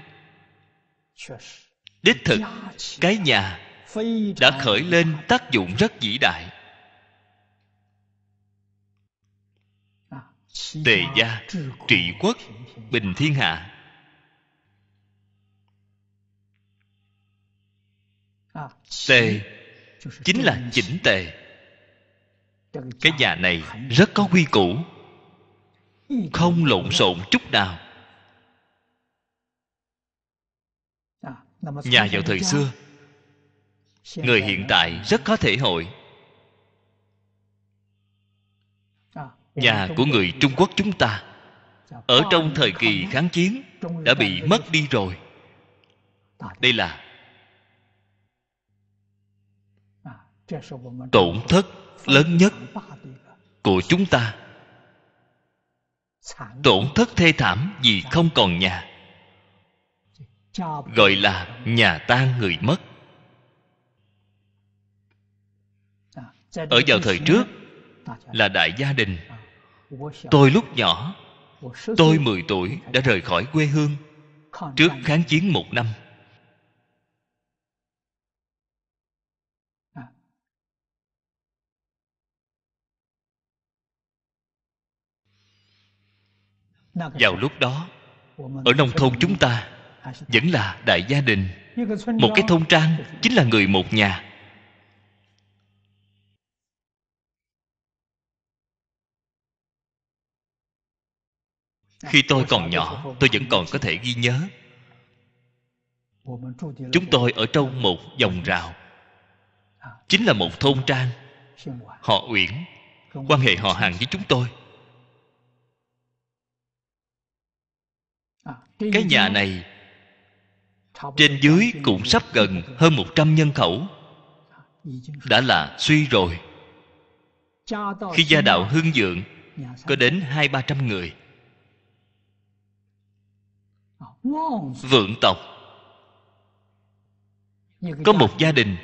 đích thực cái nhà đã khởi lên tác dụng rất vĩ đại tề gia trị quốc bình thiên hạ tề chính là chỉnh tề cái nhà này rất có quy củ không lộn xộn chút nào nhà vào thời xưa người hiện tại rất có thể hội à, nhà của người trung quốc chúng ta dạ, ở trong thời kỳ kháng chiến đã bị mất đi rồi đây là à, tổn thất lớn nhất của chúng ta tổn thất thê thảm vì dạ. không còn nhà gọi là nhà tan người mất ở vào thời trước là đại gia đình tôi lúc nhỏ tôi 10 tuổi đã rời khỏi quê hương trước kháng chiến một năm vào lúc đó ở nông thôn chúng ta vẫn là đại gia đình một cái thôn trang chính là người một nhà khi tôi còn nhỏ tôi vẫn còn có thể ghi nhớ chúng tôi ở trong một dòng rào chính là một thôn trang họ uyển quan hệ họ hàng với chúng tôi cái nhà này trên dưới cũng sắp gần hơn 100 nhân khẩu đã là suy rồi khi gia đạo hương dượng có đến hai ba trăm người vượng tộc có một gia đình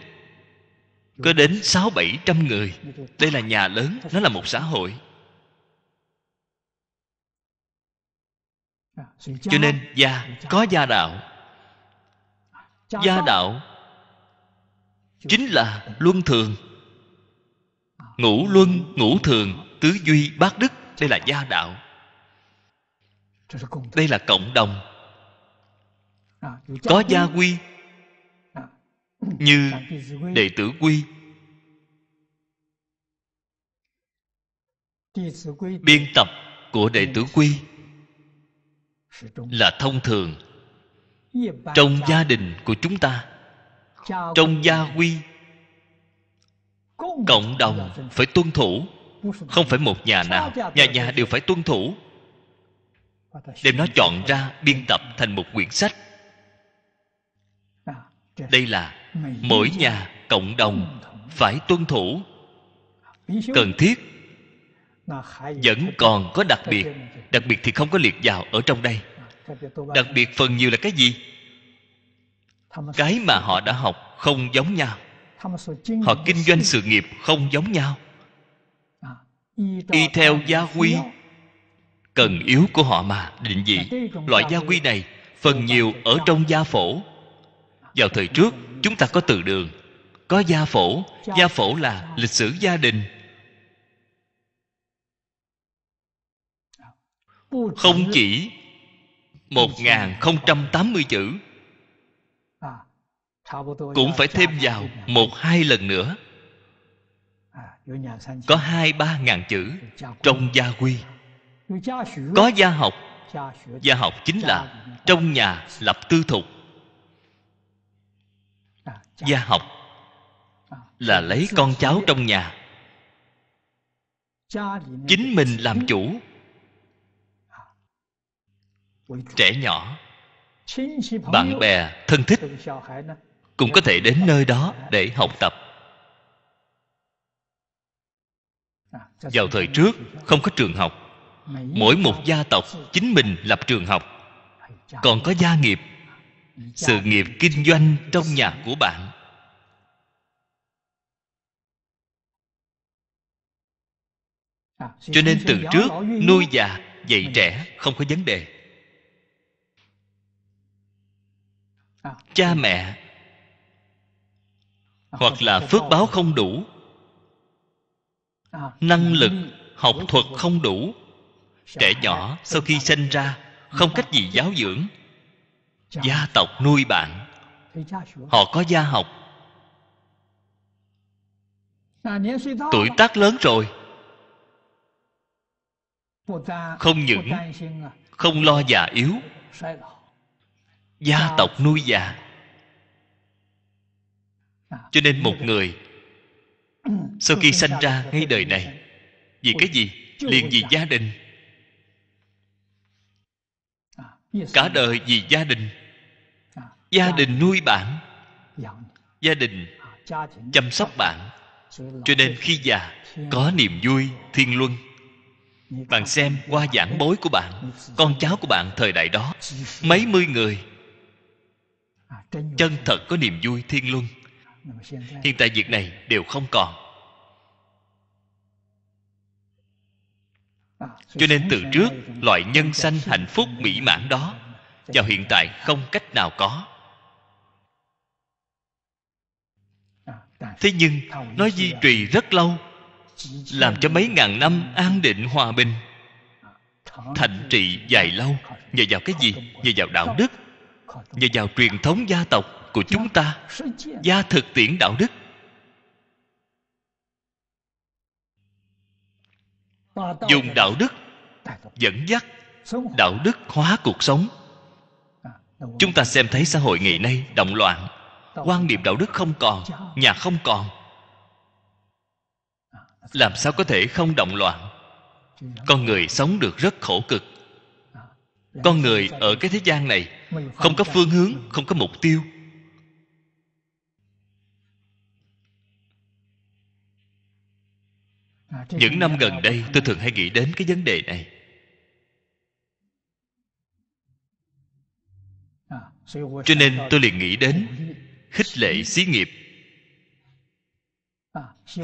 có đến sáu bảy trăm người đây là nhà lớn nó là một xã hội cho nên gia có gia đạo gia đạo chính là luân thường ngũ luân ngũ thường tứ duy bát đức đây là gia đạo đây là cộng đồng à, có gia quy à. như đệ tử quy biên tập của đệ tử quy là thông thường trong gia đình của chúng ta trong gia quy cộng đồng phải tuân thủ không phải một nhà nào nhà nhà đều phải tuân thủ đem nó chọn ra biên tập thành một quyển sách đây là mỗi nhà cộng đồng phải tuân thủ cần thiết vẫn còn có đặc biệt đặc biệt thì không có liệt vào ở trong đây đặc biệt phần nhiều là cái gì cái mà họ đã học không giống nhau họ kinh doanh sự nghiệp không giống nhau à, y theo gia quy cần yếu của họ mà định vị loại gia quy này phần nhiều ở trong gia phổ vào thời à, trước chúng ta có từ đường có gia phổ gia phổ là lịch sử gia đình à, không chỉ 1080 chữ Cũng phải thêm vào một hai lần nữa Có hai ba ngàn chữ Trong gia quy Có gia học Gia học chính là Trong nhà lập tư thục Gia học Là lấy con cháu trong nhà Chính mình làm chủ trẻ nhỏ bạn bè thân thích cũng có thể đến nơi đó để học tập vào thời trước không có trường học mỗi một gia tộc chính mình lập trường học còn có gia nghiệp sự nghiệp kinh doanh trong nhà của bạn cho nên từ trước nuôi già dạy trẻ không có vấn đề À, cha mẹ à, hoặc là phước báo không đủ à, năng lực học thuật không đủ trẻ nhỏ sau khi sinh ra không cách gì giáo dưỡng gia tộc nuôi bạn họ có gia học tuổi tác lớn rồi không những không lo già yếu gia dạ. tộc nuôi già dạ. cho nên một người sau khi sanh ra ngay đời này vì cái gì liền vì gia đình dạ. cả đời vì gia đình gia đình nuôi bạn gia đình chăm sóc bạn cho nên khi già có niềm vui thiên luân bạn xem qua giảng bối của bạn con cháu của bạn thời đại đó mấy mươi người chân thật có niềm vui thiên luân hiện tại việc này đều không còn cho nên từ trước loại nhân sanh hạnh phúc mỹ mãn đó vào hiện tại không cách nào có thế nhưng nó duy trì rất lâu làm cho mấy ngàn năm an định hòa bình thành trị dài lâu nhờ vào cái gì nhờ vào đạo đức nhờ vào truyền thống gia tộc của chúng ta gia thực tiễn đạo đức dùng đạo đức dẫn dắt đạo đức hóa cuộc sống chúng ta xem thấy xã hội ngày nay động loạn quan niệm đạo đức không còn nhà không còn làm sao có thể không động loạn con người sống được rất khổ cực con người ở cái thế gian này không có phương hướng không có mục tiêu những năm gần đây tôi thường hay nghĩ đến cái vấn đề này cho nên tôi liền nghĩ đến khích lệ xí nghiệp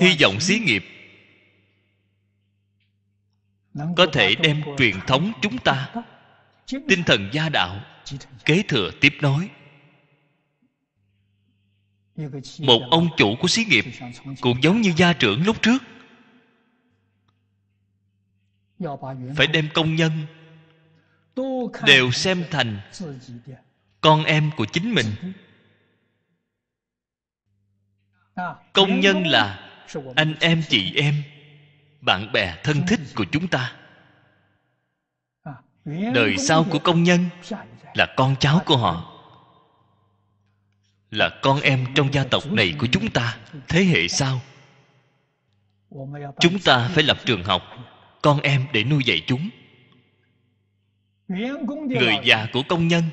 hy vọng xí nghiệp có thể đem truyền thống chúng ta tinh thần gia đạo kế thừa tiếp nối một ông chủ của xí nghiệp cũng giống như gia trưởng lúc trước phải đem công nhân đều xem thành con em của chính mình công nhân là anh em chị em bạn bè thân thích của chúng ta đời sau của công nhân là con cháu của họ là con em trong gia tộc này của chúng ta thế hệ sau chúng ta phải lập trường học con em để nuôi dạy chúng người già của công nhân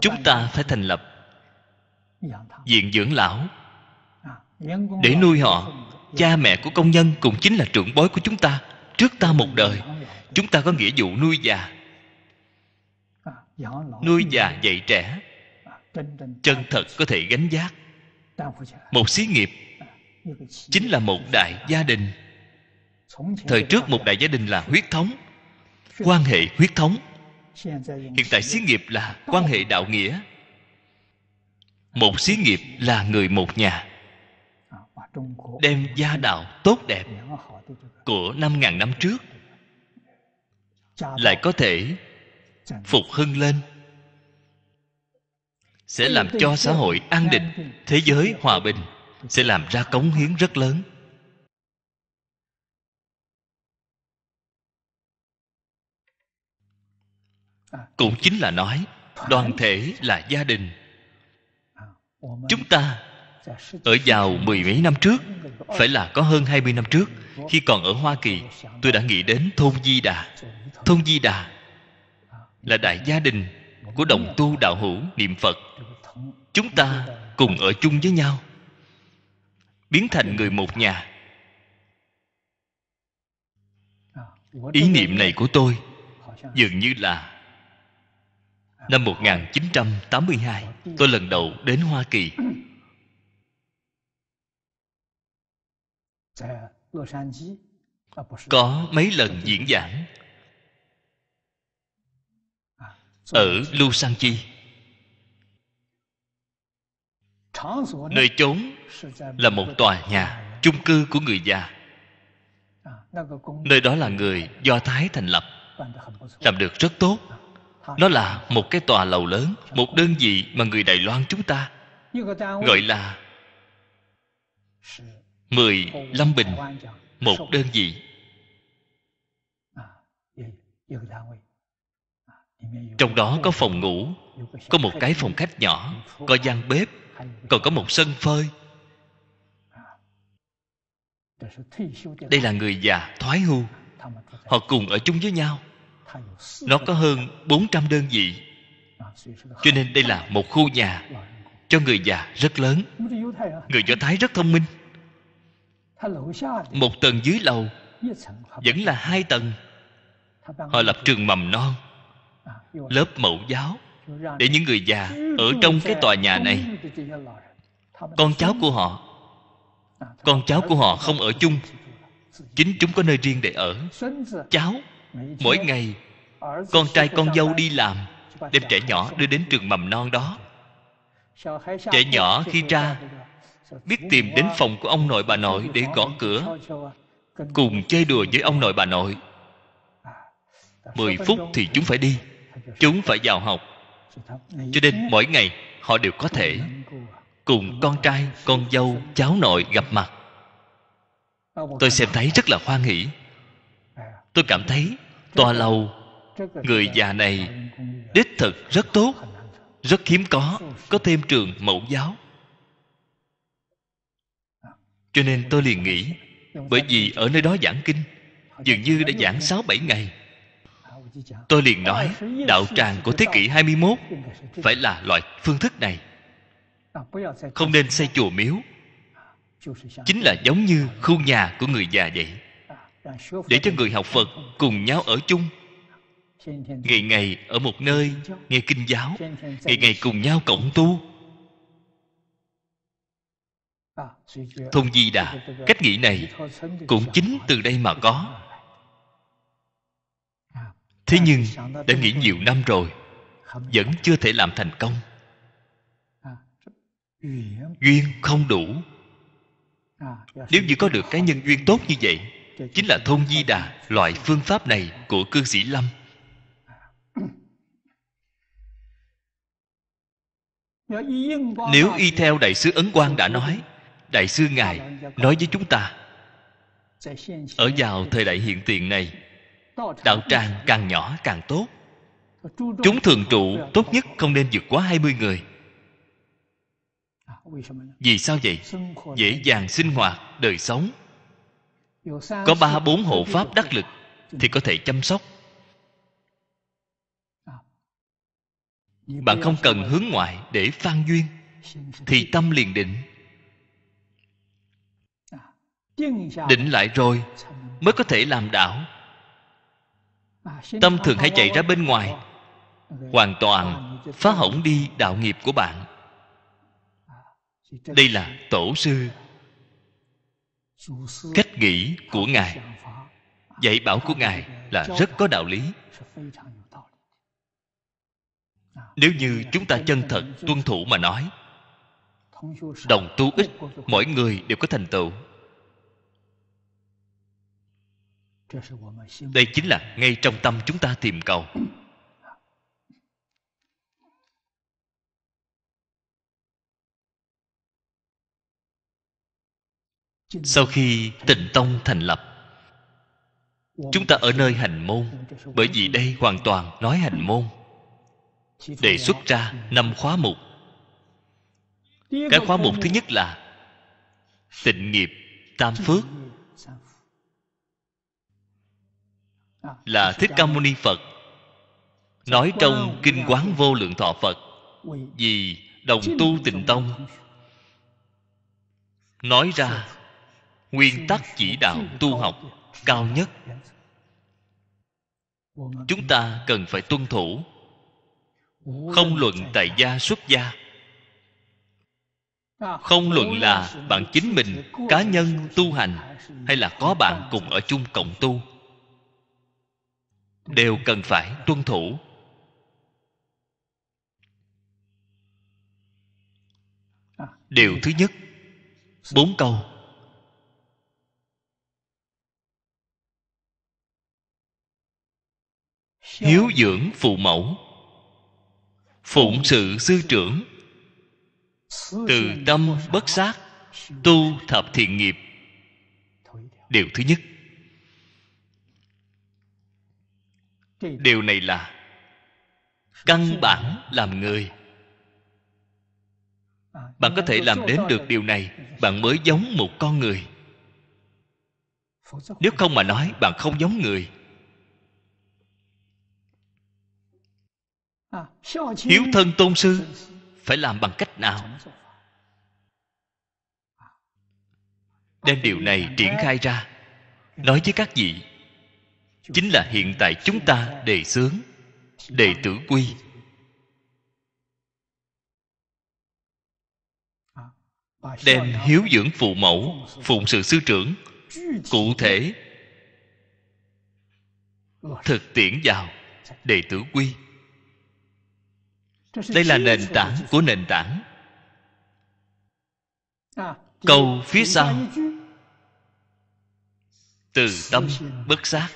chúng ta phải thành lập diện dưỡng lão để nuôi họ cha mẹ của công nhân cũng chính là trưởng bối của chúng ta trước ta một đời chúng ta có nghĩa vụ nuôi già nuôi già dạy trẻ chân thật có thể gánh vác một xí nghiệp chính là một đại gia đình thời trước một đại gia đình là huyết thống quan hệ huyết thống hiện tại xí nghiệp là quan hệ đạo nghĩa một xí nghiệp là người một nhà đem gia đạo tốt đẹp của năm ngàn năm trước lại có thể phục hưng lên sẽ làm cho xã hội an định thế giới hòa bình sẽ làm ra cống hiến rất lớn cũng chính là nói đoàn thể là gia đình chúng ta ở vào mười mấy năm trước phải là có hơn hai mươi năm trước khi còn ở hoa kỳ tôi đã nghĩ đến thôn di đà thôn di đà là đại gia đình của đồng tu đạo hữu niệm phật chúng ta cùng ở chung với nhau biến thành người một nhà ý niệm này của tôi dường như là năm 1982 tôi lần đầu đến Hoa Kỳ có mấy lần diễn giảng à, ở Lu Chi, nơi chốn là một tòa nhà chung cư của người già à, nơi đó là người do thái thành lập làm được rất tốt à, nó là một cái tòa lầu lớn một đơn vị mà người đài loan chúng ta gọi là mười lăm bình một đơn vị trong đó có phòng ngủ có một cái phòng khách nhỏ có gian bếp còn có một sân phơi đây là người già thoái hưu họ cùng ở chung với nhau nó có hơn 400 đơn vị cho nên đây là một khu nhà cho người già rất lớn người do thái rất thông minh một tầng dưới lầu vẫn là hai tầng họ lập trường mầm non à, lớp mẫu giáo để những người già ừ, ở trong cái tòa nhà này con cháu của họ à, con cháu của họ không ở chung chính chúng có nơi riêng để ở cháu mỗi ngày con trai con dâu đi làm đem trẻ nhỏ đưa đến trường mầm non đó trẻ nhỏ khi ra biết tìm đến phòng của ông nội bà nội để gõ cửa cùng chơi đùa với ông nội bà nội mười phút thì chúng phải đi chúng phải vào học cho nên mỗi ngày họ đều có thể cùng con trai con dâu cháu nội gặp mặt tôi xem thấy rất là hoan hỷ tôi cảm thấy tòa lầu người già này đích thực rất tốt rất hiếm có có thêm trường mẫu giáo cho nên tôi liền nghĩ bởi vì ở nơi đó giảng kinh dường như đã giảng 6 7 ngày. Tôi liền nói, đạo tràng của thế kỷ 21 phải là loại phương thức này. Không nên xây chùa miếu. Chính là giống như khu nhà của người già vậy. Để cho người học Phật cùng nhau ở chung. Ngày ngày ở một nơi nghe kinh giáo, ngày ngày cùng nhau cộng tu thông di đà cách nghĩ này cũng chính từ đây mà có thế nhưng đã nghĩ nhiều năm rồi vẫn chưa thể làm thành công duyên không đủ nếu như có được cái nhân duyên tốt như vậy chính là thôn di đà loại phương pháp này của cư sĩ lâm nếu y theo đại sứ ấn quang đã nói đại sư ngài nói với chúng ta ở vào thời đại hiện tiền này đạo tràng càng nhỏ càng tốt chúng thường trụ tốt nhất không nên vượt quá 20 người vì sao vậy dễ dàng sinh hoạt đời sống có ba bốn hộ pháp đắc lực thì có thể chăm sóc bạn không cần hướng ngoại để phan duyên thì tâm liền định định lại rồi mới có thể làm đảo tâm thường hay chạy ra bên ngoài hoàn toàn phá hỏng đi đạo nghiệp của bạn đây là tổ sư cách nghĩ của ngài dạy bảo của ngài là rất có đạo lý nếu như chúng ta chân thật tuân thủ mà nói đồng tu ích mỗi người đều có thành tựu đây chính là ngay trong tâm chúng ta tìm cầu sau khi tịnh tông thành lập chúng ta ở nơi hành môn bởi vì đây hoàn toàn nói hành môn đề xuất ra năm khóa mục cái khóa mục thứ nhất là tịnh nghiệp tam phước À, là thích ca mâu ni phật nói trong kinh quán vô lượng thọ phật vì đồng tu tịnh tông nói ra nguyên tắc chỉ đạo tu học cao nhất chúng ta cần phải tuân thủ không luận tại gia xuất gia à, không luận là bạn chính mình cá nhân tu hành hay là có bạn cùng ở chung cộng tu đều cần phải tuân thủ điều thứ nhất bốn câu hiếu dưỡng phụ mẫu phụng sự sư trưởng từ tâm bất sát tu thập thiện nghiệp điều thứ nhất điều này là căn bản làm người à, bạn có thể làm đến được điều này bạn mới giống một con người nếu không mà nói bạn không giống người à, hiếu thân tôn sư phải làm bằng cách nào đem điều này à, triển khai ra nói với các vị chính là hiện tại chúng ta đề xướng đệ tử quy đem hiếu dưỡng phụ mẫu phụng sự sư trưởng cụ thể thực tiễn vào đệ tử quy đây là nền tảng của nền tảng câu phía sau từ tâm bất giác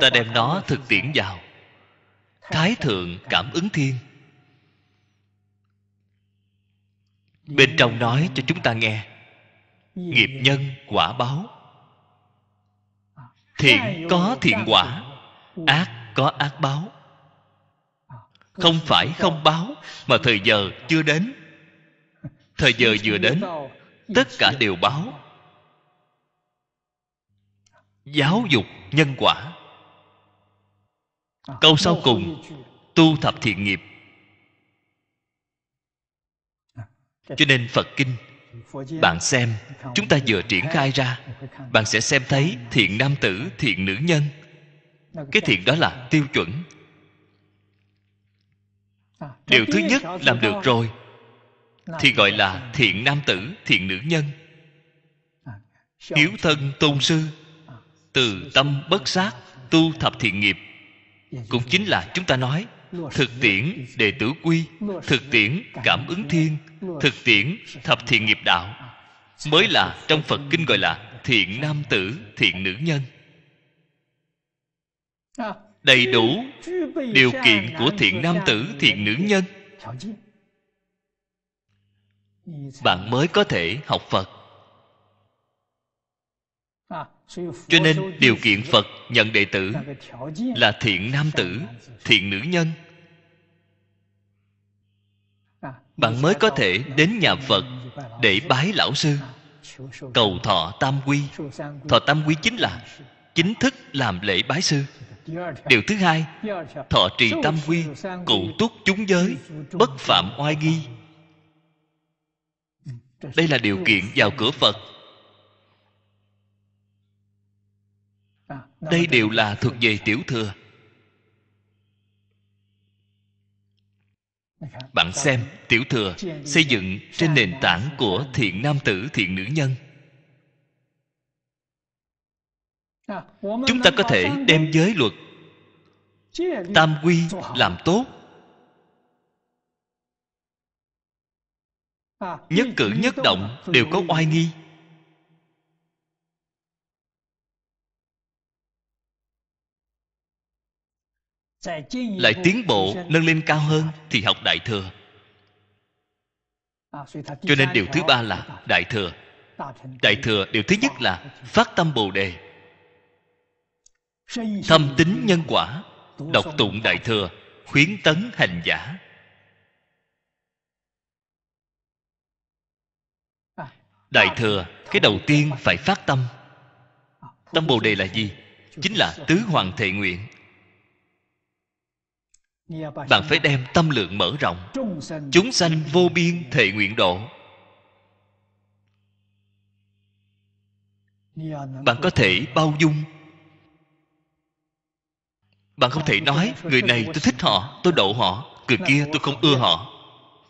ta đem nó thực tiễn vào thái thượng cảm ứng thiên bên trong nói cho chúng ta nghe nghiệp nhân quả báo thiện có thiện quả ác có ác báo không phải không báo mà thời giờ chưa đến thời giờ vừa đến tất cả đều báo giáo dục nhân quả câu sau cùng tu thập thiện nghiệp cho nên phật kinh bạn xem chúng ta vừa triển khai ra bạn sẽ xem thấy thiện nam tử thiện nữ nhân cái thiện đó là tiêu chuẩn điều thứ nhất làm được rồi thì gọi là thiện nam tử thiện nữ nhân hiếu thân tôn sư từ tâm bất sát tu thập thiện nghiệp cũng chính là chúng ta nói thực tiễn đệ tử quy thực tiễn cảm ứng thiên thực tiễn thập thiện nghiệp đạo mới là trong phật kinh gọi là thiện nam tử thiện nữ nhân đầy đủ điều kiện của thiện nam tử thiện nữ nhân bạn mới có thể học phật cho nên điều kiện phật nhận đệ tử là thiện nam tử thiện nữ nhân bạn mới có thể đến nhà phật để bái lão sư cầu thọ tam quy thọ tam quy chính là chính thức làm lễ bái sư điều thứ hai thọ trì tam quy cụ túc chúng giới bất phạm oai nghi đây là điều kiện vào cửa phật đây đều là thuộc về tiểu thừa bạn xem tiểu thừa xây dựng trên nền tảng của thiện nam tử thiện nữ nhân à, chúng ta có thể đem giới luật tam quy làm tốt à, nhất cử nhất động đều có oai nghi lại tiến bộ nâng lên cao hơn thì học đại thừa cho nên điều thứ ba là đại thừa đại thừa điều thứ nhất là phát tâm bồ đề thâm tính nhân quả đọc tụng đại thừa khuyến tấn hành giả đại thừa cái đầu tiên phải phát tâm tâm bồ đề là gì chính là tứ hoàng thệ nguyện bạn phải đem tâm lượng mở rộng chúng sanh vô biên thệ nguyện độ bạn có thể bao dung bạn không thể nói người này tôi thích họ tôi độ họ người kia tôi không ưa họ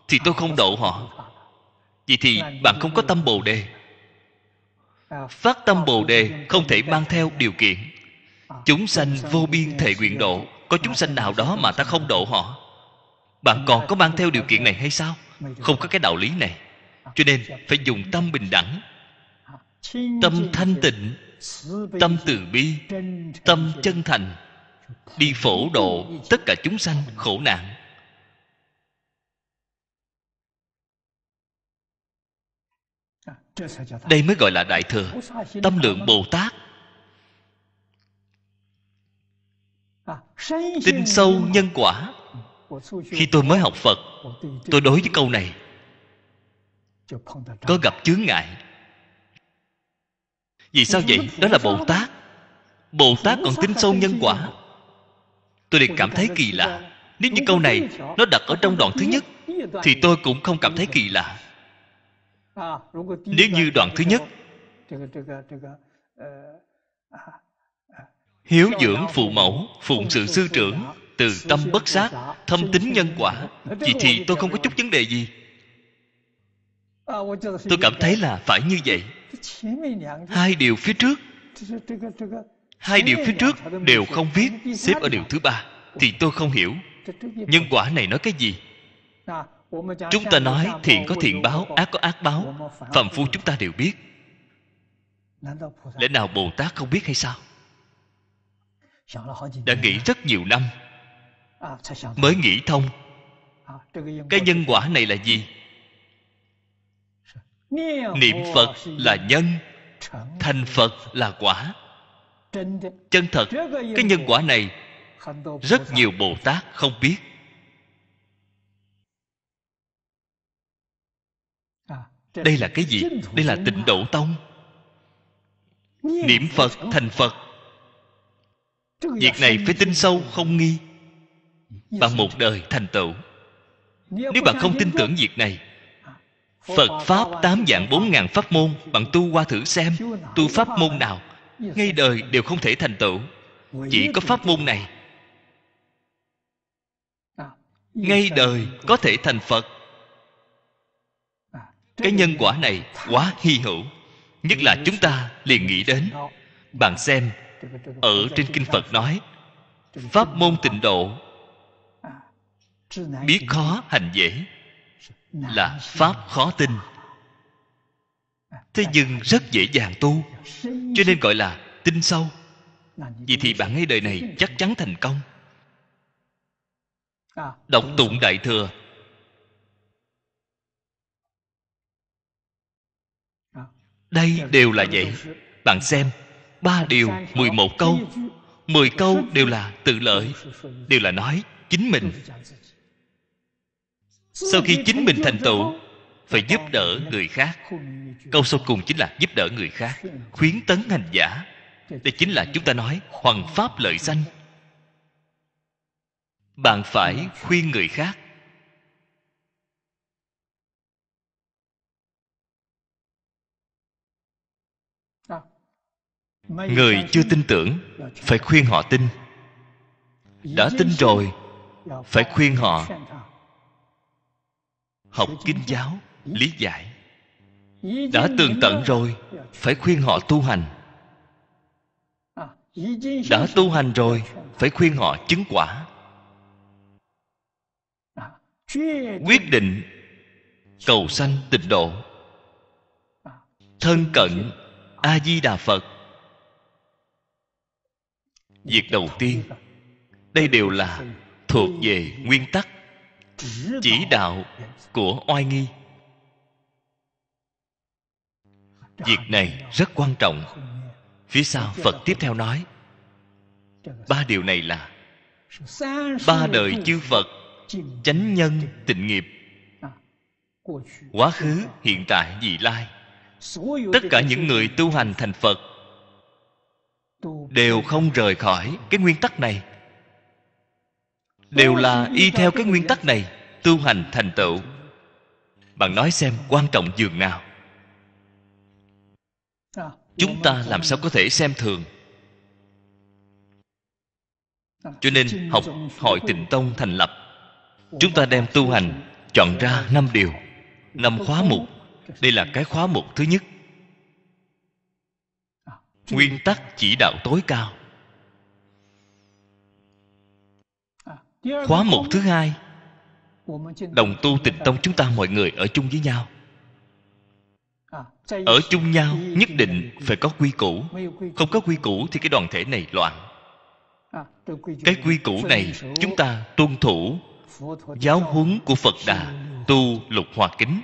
thì tôi không độ họ vậy thì bạn không có tâm bồ đề phát tâm bồ đề không thể mang theo điều kiện chúng sanh vô biên thể nguyện độ có chúng sanh nào đó mà ta không độ họ bạn còn có mang theo điều kiện này hay sao không có cái đạo lý này cho nên phải dùng tâm bình đẳng tâm thanh tịnh tâm từ bi tâm chân thành đi phổ độ tất cả chúng sanh khổ nạn đây mới gọi là đại thừa tâm lượng bồ tát tin sâu nhân quả khi tôi mới học phật tôi đối với câu này có gặp chướng ngại vì sao vậy đó là bồ tát bồ tát còn tin sâu nhân quả tôi liền cảm thấy kỳ lạ nếu như câu này nó đặt ở trong đoạn thứ nhất thì tôi cũng không cảm thấy kỳ lạ nếu như đoạn thứ nhất hiếu dưỡng phụ mẫu phụng sự sư trưởng từ tâm bất sát thâm tính nhân quả vậy thì tôi không có chút vấn đề gì tôi cảm thấy là phải như vậy hai điều phía trước hai điều phía trước đều không viết xếp ở điều thứ ba thì tôi không hiểu nhân quả này nói cái gì chúng ta nói thiện có thiện báo ác có ác báo phàm phu chúng ta đều biết lẽ nào bồ tát không biết hay sao đã nghĩ rất nhiều năm à, mới nghĩ thông à, cái nhân quả này là gì niệm phật là nhân thành phật là quả chân thật cái nhân quả này rất nhiều bồ tát không biết à, đây là cái gì đây là tịnh độ tông niệm phật thành phật việc này phải tin sâu không nghi bạn một đời thành tựu nếu bạn không tin tưởng việc này à, phật pháp tám dạng bốn ngàn pháp môn bạn tu qua thử xem tu pháp môn nào ngay đời đều không thể thành tựu chỉ có pháp môn này à, ngay đời có thể thành phật à, cái nhân quả này quá hy hữu nhất là chúng ta liền nghĩ đến bạn xem ở trên kinh phật nói pháp môn tịnh độ biết khó hành dễ là pháp khó tin thế nhưng rất dễ dàng tu cho nên gọi là tin sâu vì thì bạn ấy đời này chắc chắn thành công đọc tụng đại thừa đây đều là vậy bạn xem ba điều mười một câu mười câu đều là tự lợi đều là nói chính mình sau khi chính mình thành tựu phải giúp đỡ người khác câu sau cùng chính là giúp đỡ người khác khuyến tấn hành giả đây chính là chúng ta nói hoằng pháp lợi sanh bạn phải khuyên người khác người chưa tin tưởng phải khuyên họ tin đã tin rồi phải khuyên họ học kinh giáo lý giải đã tường tận rồi phải khuyên họ tu hành đã tu hành rồi phải khuyên họ chứng quả quyết định cầu sanh tịnh độ thân cận a di đà phật việc đầu tiên đây đều là thuộc về nguyên tắc chỉ đạo của oai nghi việc này rất quan trọng phía sau phật tiếp theo nói ba điều này là ba đời chư phật chánh nhân tịnh nghiệp quá khứ hiện tại vị lai tất cả những người tu hành thành phật đều không rời khỏi cái nguyên tắc này đều là y theo cái nguyên tắc này tu hành thành tựu bạn nói xem quan trọng dường nào à, chúng ta làm sao có thể xem thường à, cho nên học hội tịnh tông thành lập chúng ta đem tu hành chọn ra năm điều năm khóa mục đây là cái khóa mục thứ nhất nguyên tắc chỉ đạo tối cao à, khóa một thứ hai đồng tu tịnh tông chúng ta mọi người ở chung với nhau à, ở chung nhau nhất định phải có quy củ không có quy củ thì cái đoàn thể này loạn à, cái quy củ này chúng ta tuân thủ giáo huấn của phật đà tu lục hòa kính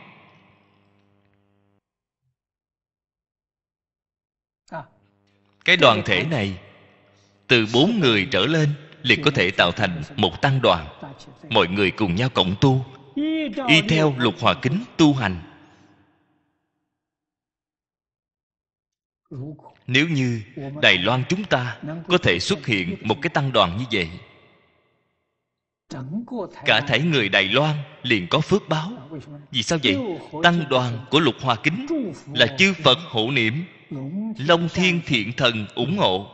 cái đoàn thể này từ bốn người trở lên liền có thể tạo thành một tăng đoàn mọi người cùng nhau cộng tu y theo lục hòa kính tu hành nếu như đài loan chúng ta có thể xuất hiện một cái tăng đoàn như vậy cả thảy người đài loan liền có phước báo vì sao vậy tăng đoàn của lục hòa kính là chư phật hộ niệm long thiên thiện thần ủng hộ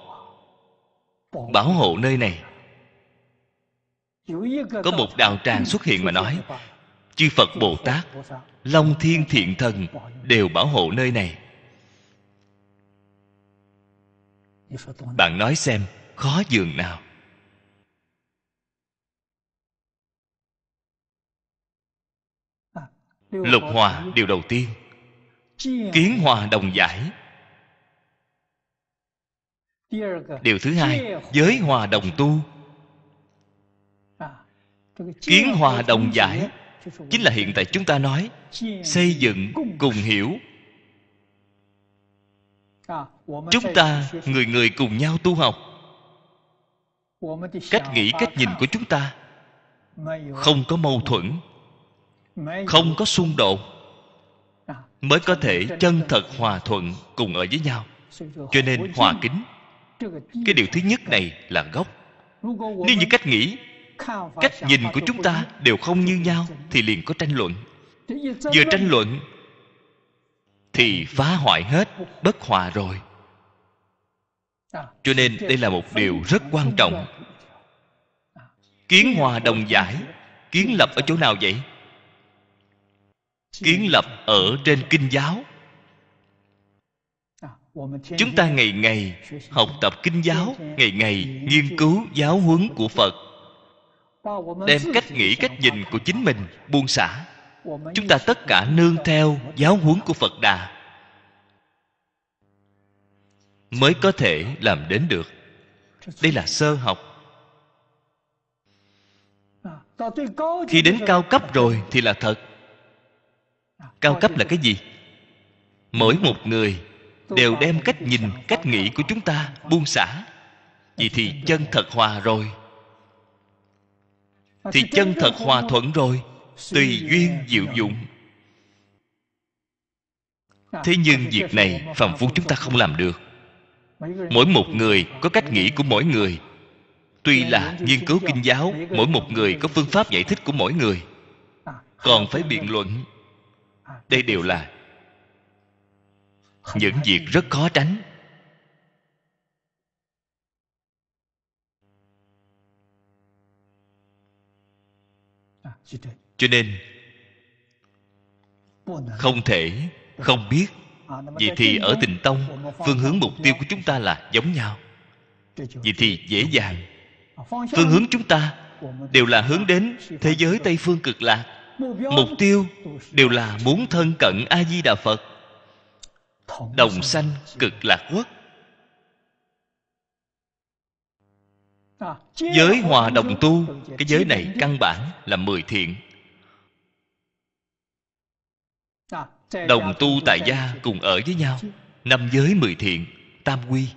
bảo hộ nơi này có một đạo tràng xuất hiện mà nói chư phật bồ tát long thiên thiện thần đều bảo hộ nơi này bạn nói xem khó giường nào à, lục hòa điều đầu tiên kiến hòa đồng giải điều thứ hai giới hòa đồng tu kiến hòa đồng giải chính là hiện tại chúng ta nói xây dựng cùng hiểu chúng ta người người cùng nhau tu học cách nghĩ cách nhìn của chúng ta không có mâu thuẫn không có xung đột mới có thể chân thật hòa thuận cùng ở với nhau cho nên hòa kính cái điều thứ nhất này là gốc nếu như cách nghĩ cách nhìn của chúng ta đều không như nhau thì liền có tranh luận vừa tranh luận thì phá hoại hết bất hòa rồi cho nên đây là một điều rất quan trọng kiến hòa đồng giải kiến lập ở chỗ nào vậy kiến lập ở trên kinh giáo chúng ta ngày ngày học tập kinh giáo ngày ngày nghiên cứu giáo huấn của phật đem cách nghĩ cách nhìn của chính mình buông xả chúng ta tất cả nương theo giáo huấn của phật đà mới có thể làm đến được đây là sơ học khi đến cao cấp rồi thì là thật cao cấp là cái gì mỗi một người đều đem cách nhìn cách nghĩ của chúng ta buông xả vậy thì chân thật hòa rồi thì chân thật hòa thuận rồi tùy duyên diệu dụng à, thế nhưng việc này phàm phu chúng ta không làm được mỗi một người có cách nghĩ của mỗi người tuy là nghiên cứu kinh giáo mỗi một người có phương pháp giải thích của mỗi người à, còn phải biện luận à, đây đều là những việc rất khó tránh cho nên không thể không biết Vì thì ở tình tông phương hướng mục tiêu của chúng ta là giống nhau Vì thì dễ dàng phương hướng chúng ta đều là hướng đến thế giới tây phương cực lạc mục tiêu đều là muốn thân cận a di đà phật đồng sanh cực lạc quốc giới hòa đồng tu cái giới này căn bản là mười thiện đồng tu tại gia cùng ở với nhau năm giới mười thiện tam quy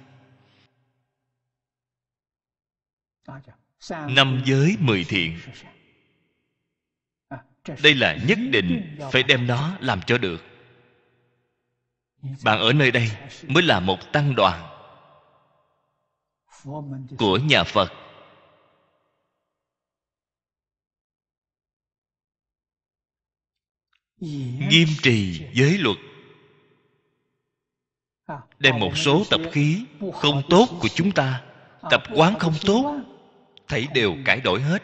năm giới mười thiện đây là nhất định phải đem nó làm cho được bạn ở nơi đây mới là một tăng đoàn của nhà phật nghiêm trì giới luật đem một số tập khí không tốt của chúng ta tập quán không tốt thấy đều cải đổi hết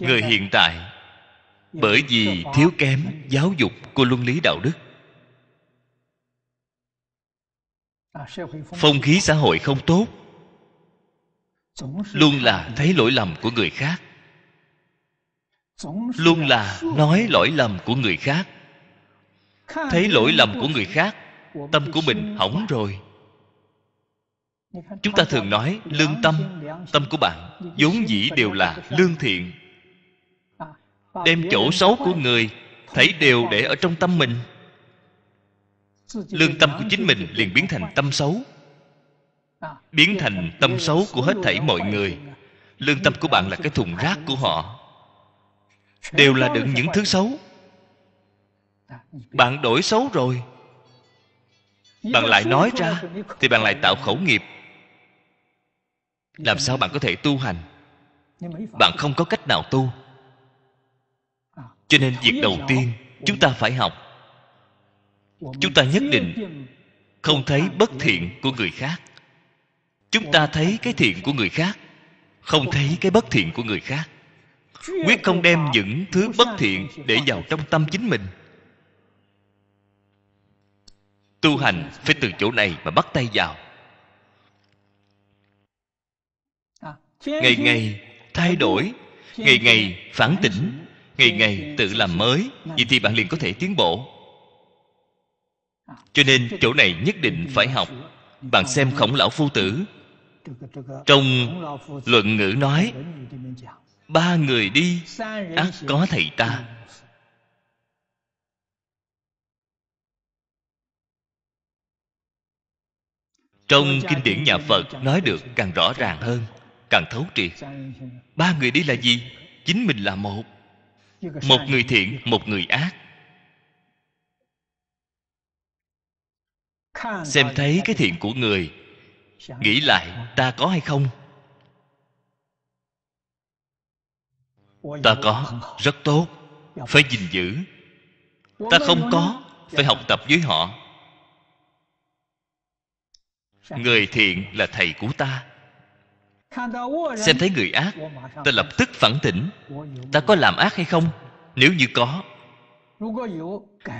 người hiện tại dạ, bởi vì thiếu kém dạ. giáo dục của luân lý đạo đức à, phong khí dạ. xã hội không tốt luôn là thấy lỗi lầm của người khác luôn là nói lỗi lầm của người khác thấy lỗi lầm của người khác tâm của mình hỏng rồi chúng ta thường nói lương tâm tâm của bạn vốn dĩ đều là lương thiện đem chỗ xấu của người thấy đều để ở trong tâm mình lương tâm của chính mình liền biến thành tâm xấu biến thành tâm xấu của hết thảy mọi người lương tâm của bạn là cái thùng rác của họ đều là đựng những thứ xấu bạn đổi xấu rồi bạn lại nói ra thì bạn lại tạo khẩu nghiệp làm sao bạn có thể tu hành bạn không có cách nào tu cho nên việc đầu tiên chúng ta phải học chúng ta nhất định không thấy bất thiện của người khác chúng ta thấy cái thiện của người khác không thấy cái bất thiện của người khác quyết không đem những thứ bất thiện để vào trong tâm chính mình tu hành phải từ chỗ này mà bắt tay vào ngày ngày thay đổi ngày ngày phản tỉnh ngày ngày tự làm mới vậy thì bạn liền có thể tiến bộ cho nên chỗ này nhất định phải học bạn xem khổng lão phu tử trong luận ngữ nói ba người đi ác có thầy ta trong kinh điển nhà phật nói được càng rõ ràng hơn càng thấu triệt ba người đi là gì chính mình là một một người thiện một người ác xem thấy cái thiện của người nghĩ lại ta có hay không ta có rất tốt phải gìn giữ ta không có phải học tập với họ người thiện là thầy của ta xem thấy người ác ta lập tức phản tỉnh ta có làm ác hay không nếu như có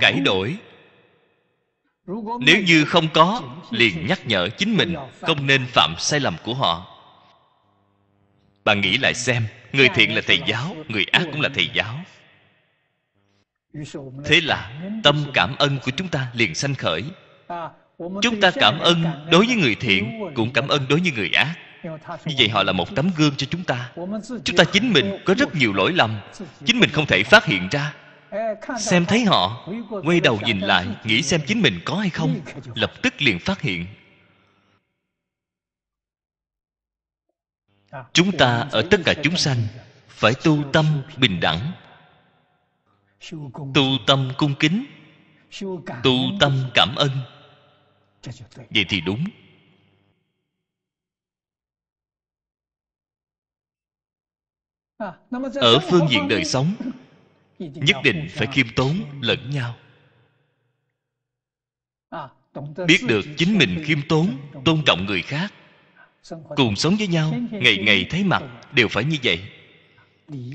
cải đổi nếu như không có liền nhắc nhở chính mình không nên phạm sai lầm của họ bạn nghĩ lại xem người thiện là thầy giáo người ác cũng là thầy giáo thế là tâm cảm ơn của chúng ta liền sanh khởi chúng ta cảm ơn đối với người thiện cũng cảm ơn đối với người ác như vậy họ là một tấm gương cho chúng ta chúng ta chính mình có rất nhiều lỗi lầm chính mình không thể phát hiện ra xem thấy họ quay đầu nhìn lại nghĩ xem chính mình có hay không lập tức liền phát hiện chúng ta ở tất cả chúng sanh phải tu tâm bình đẳng tu tâm cung kính tu tâm cảm ơn vậy thì đúng À, ở phương diện đời sống <laughs> nhất định phải khiêm tốn lẫn nhau à, biết được chính mình khiêm tốn tôn trọng người khác cùng sống với nhau ngày ngày thấy mặt đều phải như vậy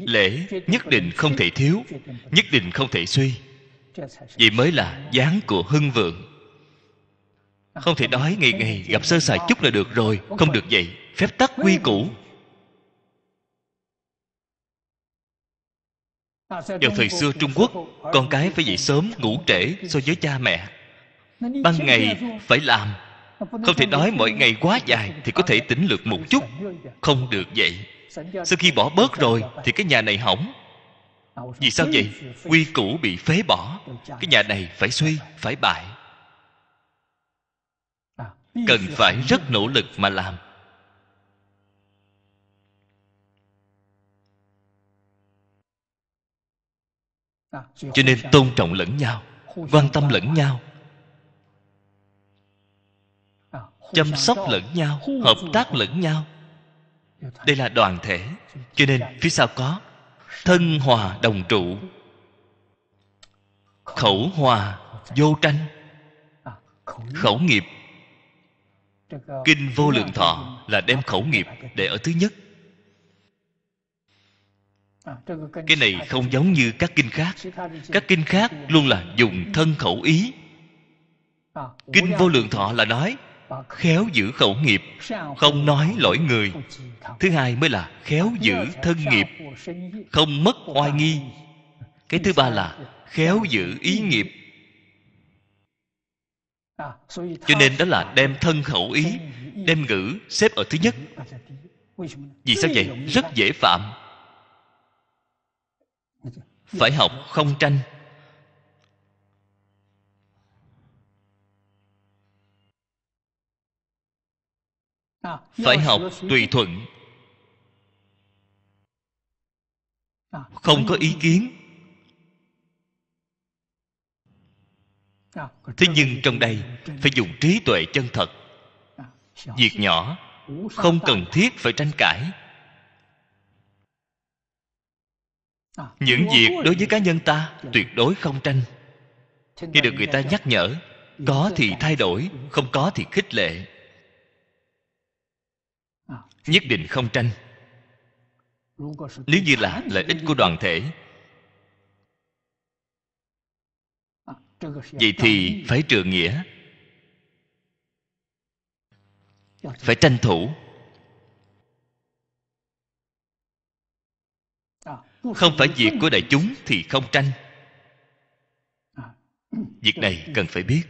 lễ nhất định không thể thiếu nhất định không thể suy vì mới là dáng của hưng vượng à, không thể đói ngày ngày gặp sơ sài chút là được rồi không được vậy phép tắc quy củ vào thời xưa trung quốc con cái phải dậy sớm ngủ trễ so với cha mẹ ban ngày phải làm không thể nói mỗi ngày quá dài thì có thể tỉnh lược một chút không được vậy sau khi bỏ bớt rồi thì cái nhà này hỏng vì sao vậy quy củ bị phế bỏ cái nhà này phải suy phải bại à, cần phải rất nỗ lực mà làm cho nên tôn trọng lẫn nhau quan tâm lẫn nhau chăm sóc lẫn nhau hợp tác lẫn nhau đây là đoàn thể cho nên phía sau có thân hòa đồng trụ khẩu hòa vô tranh khẩu nghiệp kinh vô lượng thọ là đem khẩu nghiệp để ở thứ nhất cái này không giống như các kinh khác các kinh khác luôn là dùng thân khẩu ý kinh vô lượng thọ là nói khéo giữ khẩu nghiệp không nói lỗi người thứ hai mới là khéo giữ thân nghiệp không mất oai nghi cái thứ ba là khéo giữ ý nghiệp cho nên đó là đem thân khẩu ý đem ngữ xếp ở thứ nhất vì sao vậy rất dễ phạm phải học không tranh phải học tùy thuận không có ý kiến thế nhưng trong đây phải dùng trí tuệ chân thật việc nhỏ không cần thiết phải tranh cãi những việc đối với cá nhân ta tuyệt đối không tranh khi được người ta nhắc nhở có thì thay đổi không có thì khích lệ à, nhất định không tranh nếu như là lợi ích của đoàn thể à, vậy thì phải trường nghĩa phải tranh thủ không phải việc của đại chúng thì không tranh việc này cần phải biết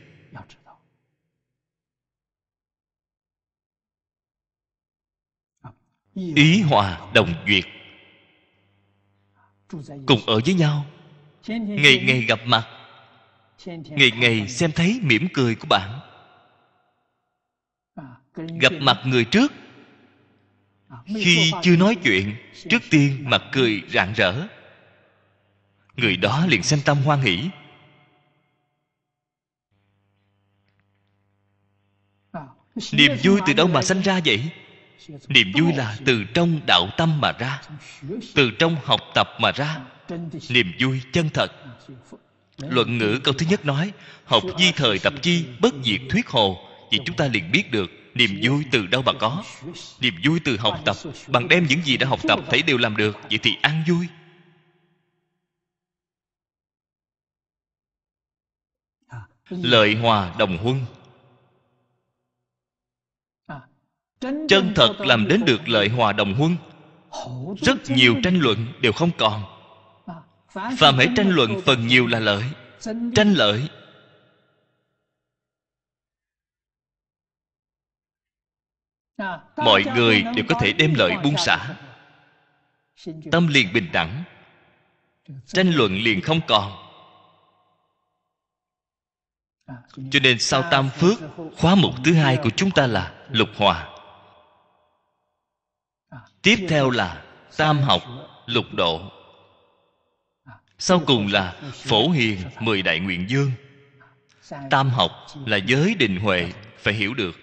ý hòa đồng duyệt cùng ở với nhau ngày ngày gặp mặt ngày ngày xem thấy mỉm cười của bạn gặp mặt người trước À, khi chưa nói chuyện trước tiên mặt cười rạng rỡ người đó liền sanh tâm hoan hỷ à, niềm vui từ đâu mà sanh ra vậy niềm vui là từ trong đạo tâm mà ra từ trong học tập mà ra à, niềm vui chân thật luận ngữ câu thứ nhất nói học di thời tập chi bất diệt thuyết hồ thì chúng ta liền biết được niềm vui từ đâu mà có niềm vui từ học tập bằng đem những gì đã học tập thấy đều làm được vậy thì an vui lợi hòa đồng huân chân thật làm đến được lợi hòa đồng huân rất nhiều tranh luận đều không còn phàm hãy tranh luận phần nhiều là lợi tranh lợi mọi người đều có thể đem lợi buông xả tâm liền bình đẳng tranh luận liền không còn cho nên sau tam phước khóa mục thứ hai của chúng ta là lục hòa tiếp theo là tam học lục độ sau cùng là phổ hiền mười đại nguyện dương tam học là giới định huệ phải hiểu được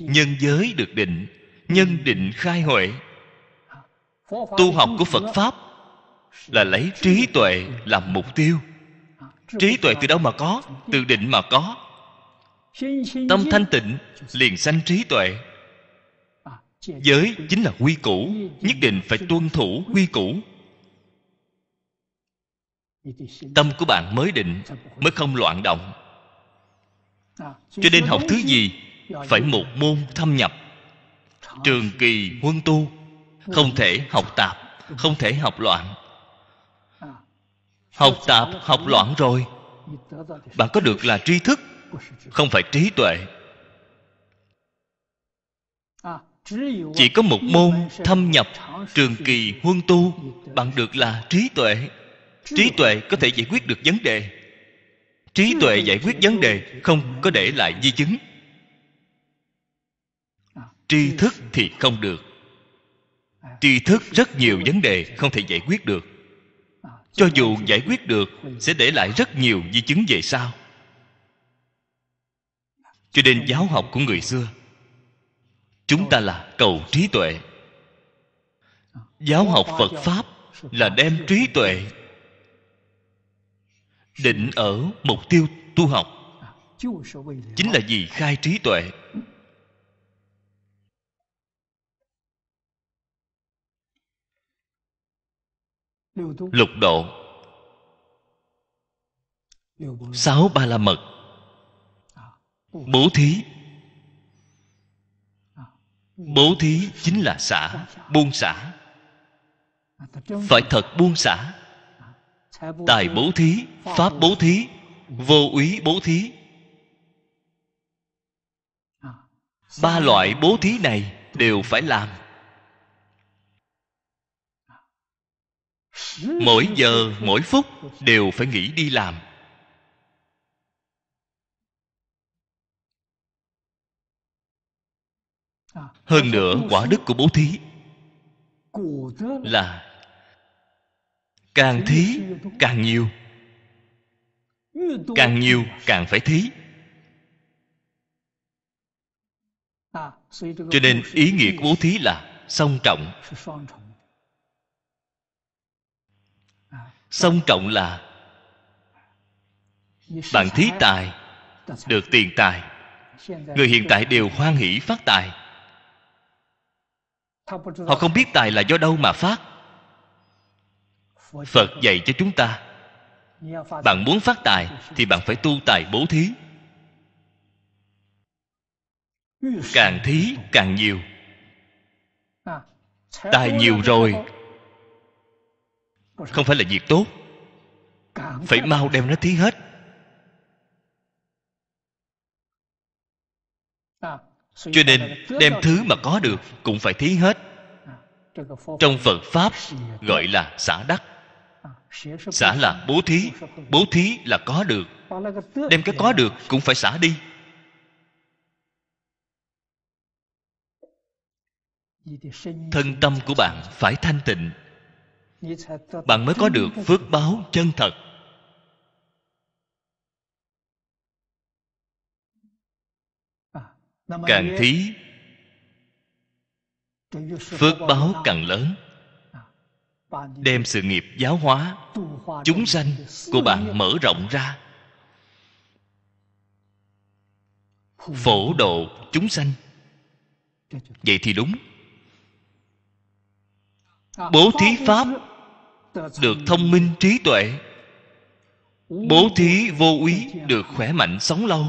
nhân giới được định nhân định khai huệ tu học của phật pháp là lấy trí tuệ làm mục tiêu trí tuệ từ đâu mà có từ định mà có tâm thanh tịnh liền sanh trí tuệ à, giới chính là quy củ nhất định phải tuân thủ quy củ tâm của bạn mới định mới không loạn động à, cho nên học thứ gì phải một môn thâm nhập trường kỳ huân tu không thể học tạp không thể học loạn học tạp học loạn rồi bạn có được là tri thức không phải trí tuệ chỉ có một môn thâm nhập trường kỳ huân tu bạn được là trí tuệ trí tuệ có thể giải quyết được vấn đề trí tuệ giải quyết vấn đề không có để lại di chứng tri thức thì không được tri thức rất nhiều vấn đề không thể giải quyết được cho dù giải quyết được sẽ để lại rất nhiều di chứng về sau cho nên giáo học của người xưa chúng ta là cầu trí tuệ giáo học phật pháp là đem trí tuệ định ở mục tiêu tu học chính là vì khai trí tuệ lục độ sáu ba la mật à, bố thí à, bố thí chính là xả buông xả à, phải thật buông xả tài bố thí pháp bố thí ừ. vô úy bố thí ba loại bố thí này đều phải làm mỗi giờ mỗi phút đều phải nghĩ đi làm hơn nữa quả đức của bố thí là càng thí càng nhiều càng nhiều càng phải thí cho nên ý nghĩa của bố thí là song trọng song trọng là bạn thí tài được tiền tài người hiện tại đều hoan hỷ phát tài họ không biết tài là do đâu mà phát phật dạy cho chúng ta bạn muốn phát tài thì bạn phải tu tài bố thí càng thí càng nhiều tài nhiều rồi không phải là việc tốt phải mau đem nó thí hết à, cho nên đem thứ mà có được à. cũng phải thí hết à, trong phật pháp gọi là xả đắc xả là bố thí bố thí là có được đem cái có được cũng phải xả đi thân tâm của bạn phải thanh tịnh bạn mới có được phước báo chân thật càng thí phước báo càng lớn đem sự nghiệp giáo hóa chúng sanh của bạn mở rộng ra phổ độ chúng sanh vậy thì đúng bố thí pháp được thông minh trí tuệ bố thí vô úy được khỏe mạnh sống lâu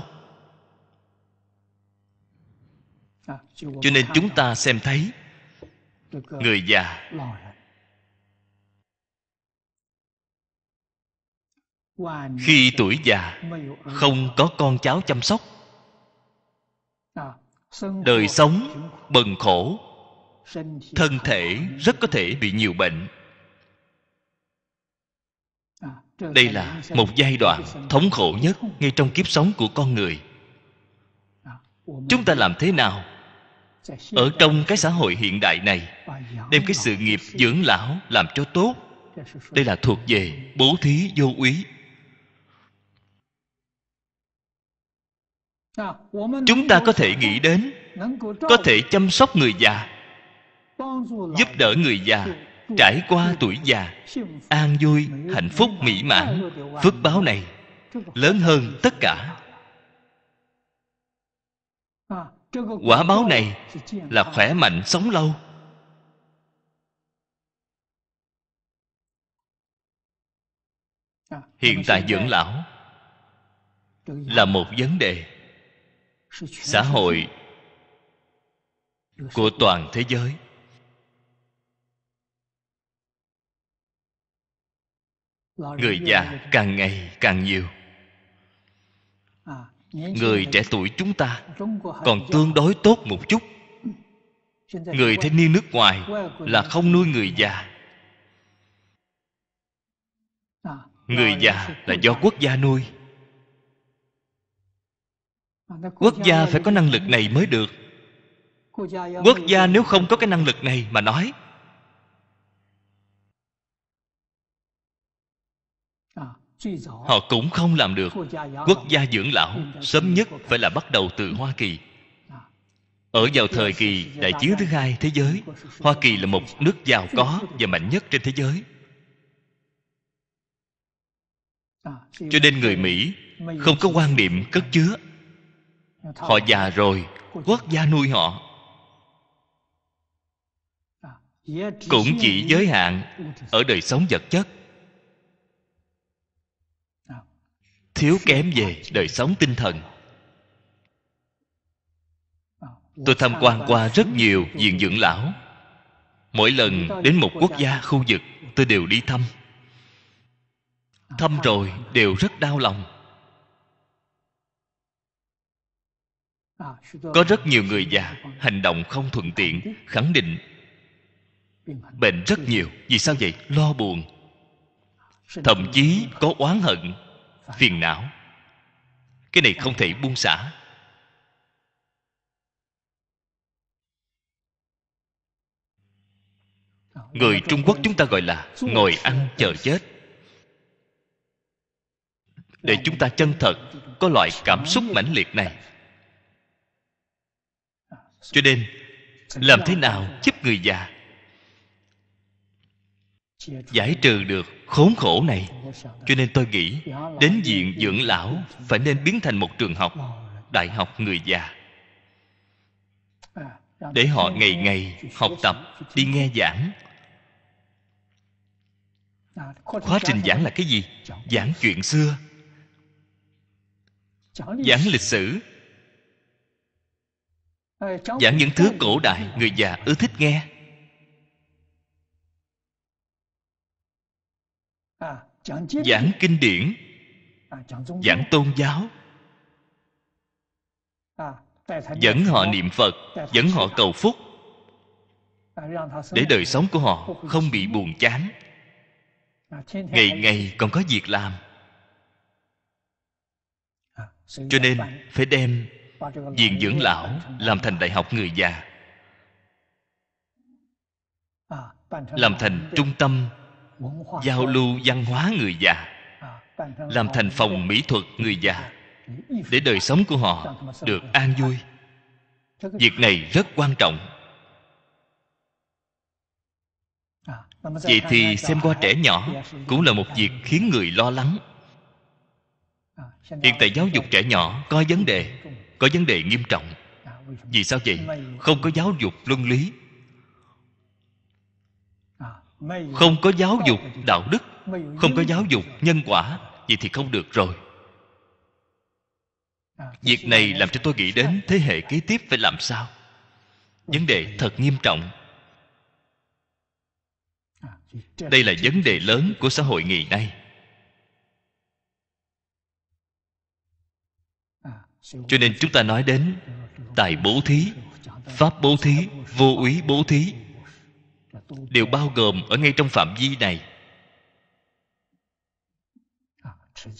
à, cho nên chúng ta xem thấy ờ, người già khi tuổi già không có con cháu chăm sóc à, đời sống bần khổ thân thể rất có thể bị nhiều bệnh đây là một giai đoạn thống khổ nhất ngay trong kiếp sống của con người chúng ta làm thế nào ở trong cái xã hội hiện đại này đem cái sự nghiệp dưỡng lão làm cho tốt đây là thuộc về bố thí vô úy chúng ta có thể nghĩ đến có thể chăm sóc người già giúp đỡ người già trải qua tuổi già an vui hạnh phúc mỹ mãn phước báo này lớn hơn tất cả quả báo này là khỏe mạnh sống lâu hiện tại dưỡng lão là một vấn đề xã hội của toàn thế giới người già càng ngày càng nhiều à, người trẻ tuổi chúng ta còn tương đối tốt một chút ừ. người thanh niên nước ngoài là không nuôi người già à, người già là do quốc gia nuôi à, quốc gia phải có năng lực này mới được quốc gia nếu không có cái năng lực này mà nói họ cũng không làm được quốc gia dưỡng lão sớm nhất phải là bắt đầu từ hoa kỳ ở vào thời kỳ đại chiến thứ hai thế giới hoa kỳ là một nước giàu có và mạnh nhất trên thế giới cho nên người mỹ không có quan niệm cất chứa họ già rồi quốc gia nuôi họ cũng chỉ giới hạn ở đời sống vật chất thiếu kém về đời sống tinh thần tôi tham quan qua rất nhiều viện dưỡng lão mỗi lần đến một quốc gia khu vực tôi đều đi thăm thăm rồi đều rất đau lòng có rất nhiều người già hành động không thuận tiện khẳng định bệnh rất nhiều vì sao vậy lo buồn thậm chí có oán hận phiền não cái này không thể buông xả người trung quốc chúng ta gọi là ngồi ăn chờ chết để chúng ta chân thật có loại cảm xúc mãnh liệt này cho nên làm thế nào giúp người già giải trừ được khốn khổ này cho nên tôi nghĩ đến diện dưỡng lão phải nên biến thành một trường học đại học người già để họ ngày ngày học tập đi nghe giảng khóa trình giảng là cái gì giảng chuyện xưa giảng lịch sử giảng những thứ cổ đại người già ưa thích nghe giảng kinh điển à, giảng tôn giáo à, dẫn họ niệm phật dẫn họ cầu phúc à, để đời sống của họ không bị buồn chán ngày ngày còn có việc làm cho nên phải đem viện dưỡng lão làm thành đại học người già làm thành trung tâm giao lưu văn hóa người già à, làm thành phòng mỹ thuật người già à, để đời sống của họ được an vui à, việc này rất quan trọng vậy thì xem qua trẻ nhỏ cũng là một việc khiến người lo lắng hiện tại giáo dục trẻ nhỏ có vấn đề có vấn đề nghiêm trọng vì sao vậy không có giáo dục luân lý không có giáo dục đạo đức không có giáo dục nhân quả vậy thì không được rồi việc này làm cho tôi nghĩ đến thế hệ kế tiếp phải làm sao vấn đề thật nghiêm trọng đây là vấn đề lớn của xã hội ngày nay cho nên chúng ta nói đến tài bố thí pháp bố thí vô úy bố thí đều bao gồm ở ngay trong phạm vi này